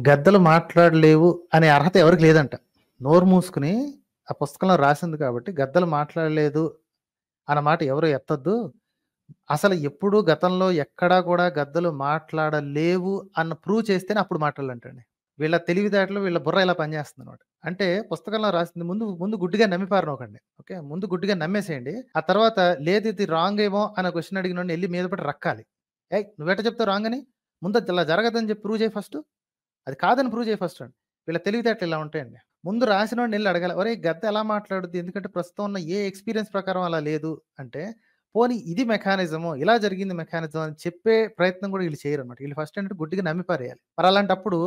గద్దలు మాట్లాడలేవు అనే అర్హత ఎవరికి లేదంట నోరు మూసుకుని ఆ పుస్తకంలో రాసింది కాబట్టి గద్దలు మాట్లాడలేదు అన్న మాట ఎవరు ఎత్తద్దు అసలు ఎప్పుడూ గతంలో ఎక్కడా కూడా గద్దలు మాట్లాడలేవు అన్న ప్రూవ్ చేస్తేనే అప్పుడు మాట్లాడాలంటండి. వీళ్ళ తెలివితేటలు, వీళ్ళ బుర్ర ఇలా అనమాట అంటే పుస్తకంలో రాసింది ముందు ముందు గుడ్డిగా నమ్మిపారను ఒకండి ఓకే. ముందు గుడ్డిగా నమ్మేసేయండి. ఆ తర్వాత లేదు ఇది రాంగ్ ఏమో అన్న క్వశ్చన్ అడిగిన వెళ్ళి మీద పట్టి రక్కాలి. ఏ నువ్వెట చెప్తావు రాంగ్ అని ముందు ఇలా జరగదని చెప్పి ప్రూవ్ చేయి ఫస్ట్ అది కాదని ప్రూవ్ చేయి ఫస్ట్" అండి వీళ్ళ తెలివితేటలు ఇలా ఉంటాయండి. ముందు రాసినోడిని వెళ్ళి అడగాలి. ఒరే గద్ద ఎలా మాట్లాడుద్ది? ఎందుకంటే ప్రస్తుతం ఉన్న ఏ ఎక్స్‌పీరియన్స్ ప్రకారం అలా లేదు" అంటే పోనీ ఇది మెకానిజము ఇలా జరిగింది మెకానిజం అని చెప్పే ప్రయత్నం కూడా వీళ్ళు చేయరు అనమాట వీళ్ళు ఫస్ట్ ఏంటంటే గుడ్డిగా నమ్మిపారేయాలి మరి అలాంటప్పుడు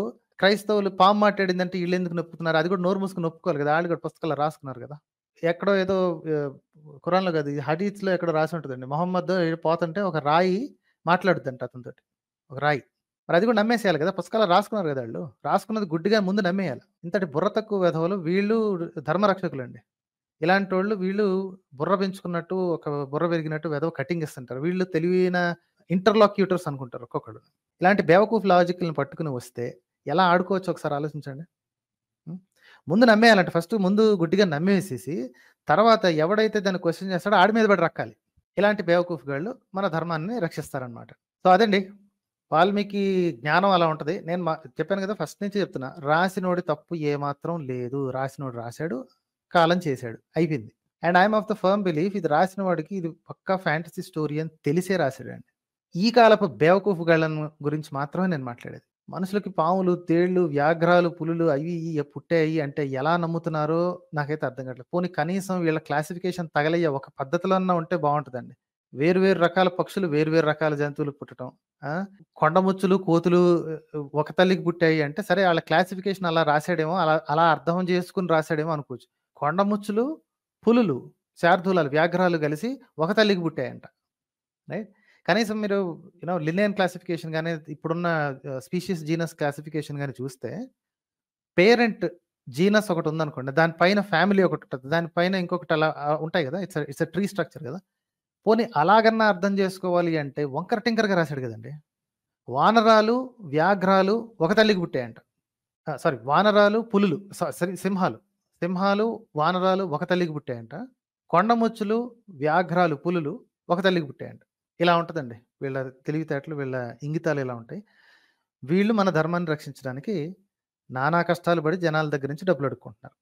క్రైస్తవులు పాము మాట్లాడిందంటే వీళ్ళు ఎందుకు నొప్పుతున్నారు అది కూడా నోరు మూసుకుని నొప్పుకోవాలి కదా వాళ్ళు కూడా పుస్తకాలు రాసుకున్నారు కదా ఎక్కడో ఏదో ఖురాన్లో కాదు హడీత్స్లో ఎక్కడో రాసి ఉంటుందండి మొహమ్మద్ పోతుంటే ఒక రాయి మాట్లాడుతుందంట అతనితో ఒక రాయి మరి అది కూడా నమ్మేసేయాలి కదా పుస్తకాలు రాసుకున్నారు కదా వాళ్ళు రాసుకున్నది గుడ్డిగా ముందు నమ్మేయాలి ఇంతటి బుర్ర తక్కువ విధవలు వీళ్ళు ధర్మరక్షకులు అండి ఇలాంటి వాళ్ళు వీళ్ళు బుర్ర పెంచుకున్నట్టు ఒక బుర్ర పెరిగినట్టు వెదవ కటింగ్ ఇస్తుంటారు వీళ్ళు తెలివైన ఇంటర్లాక్యూటర్స్ అనుకుంటారు ఒక్కొక్కడు ఇలాంటి బేవకూఫ్ లాజిక్ని పట్టుకుని వస్తే ఎలా ఆడుకోవచ్చు ఒకసారి ఆలోచించండి ముందు నమ్మేయాలంటే ఫస్ట్ ముందు గుడ్డిగా నమ్మేసేసి తర్వాత ఎవడైతే దాన్ని క్వశ్చన్ చేస్తాడో ఆడి మీద పడి రక్కాలి ఇలాంటి బేవకూఫ్ గాళ్ళు మన ధర్మాన్ని రక్షిస్తారనమాట సో అదండి వాల్మీకి జ్ఞానం అలా ఉంటుంది నేను చెప్పాను కదా ఫస్ట్ నుంచి చెప్తున్నా రాసినోడి తప్పు ఏమాత్రం లేదు రాసినోడు రాశాడు కాలం చేశాడు అయిపోయింది and I'm of the firm belief ఇది రాసిన వాడికి ఇది పక్కా ఫ్యాంటసీ స్టోరీ అని తెలిసే రాశాడండి ఈ కాలపు బేవకూఫ్ గళ్ళను గురించి మాత్రమే నేను మాట్లాడేది మనుషులకి పాములు తేళ్లు వ్యాఘ్రాలు పులులు అవి పుట్టాయి అంటే ఎలా నమ్ముతున్నారో నాకైతే అర్థం కావట్లేదు పోనీ కనీసం వీళ్ళ క్లాసిఫికేషన్ తగలయ్యే ఒక పద్ధతిలోన్నా ఉంటే బాగుంటుందండి వేరువేరు రకాల పక్షులు వేరువేరు రకాల జంతువులు పుట్టడం కొండముచ్చులు కోతులు ఒక తల్లికి పుట్టాయి అంటే సరే వాళ్ళ క్లాసిఫికేషన్ అలా రాసాడేమో అలా అలా అర్థం చేసుకుని రాసాడేమో అనుకోవచ్చు కొండముచ్చులు పులులు శార్దూలాలు వ్యాఘ్రాలు కలిసి ఒక తల్లికి పుట్టాయంట రైట్ కనీసం మీరు యూనో లినియన్ క్లాసిఫికేషన్ కానీ ఇప్పుడున్న స్పీషీస్ జీనస్ క్లాసిఫికేషన్ కానీ చూస్తే పేరెంట్ జీనస్ ఒకటి ఉందనుకోండి దానిపైన ఫ్యామిలీ ఒకటి ఉంటుంది దానిపైన ఇంకొకటి అలా ఉంటాయి కదా ఇట్స్ ఇట్స్ ట్రీ స్ట్రక్చర్ కదా పోనీ అలాగన్నా అర్థం చేసుకోవాలి అంటే వంకర టింకర్గా రాశాడు కదండి వానరాలు వ్యాఘ్రాలు ఒక తల్లికి పుట్టాయంట సారీ వానరాలు పులులు సారీ సింహాలు సింహాలు వానరాలు ఒక తల్లికి పుట్టాయంట కొండముచ్చులు వ్యాఘ్రాలు పులులు ఒక తల్లికి పుట్టాయంట ఇలా ఉంటుందండి వీళ్ళ తెలివితేటలు వీళ్ళ ఇంగితాలు ఇలా ఉంటాయి వీళ్ళు మన ధర్మాన్ని రక్షించడానికి నానా కష్టాలు పడి జనాల దగ్గర నుంచి డబ్బులు అడుక్కుంటున్నారు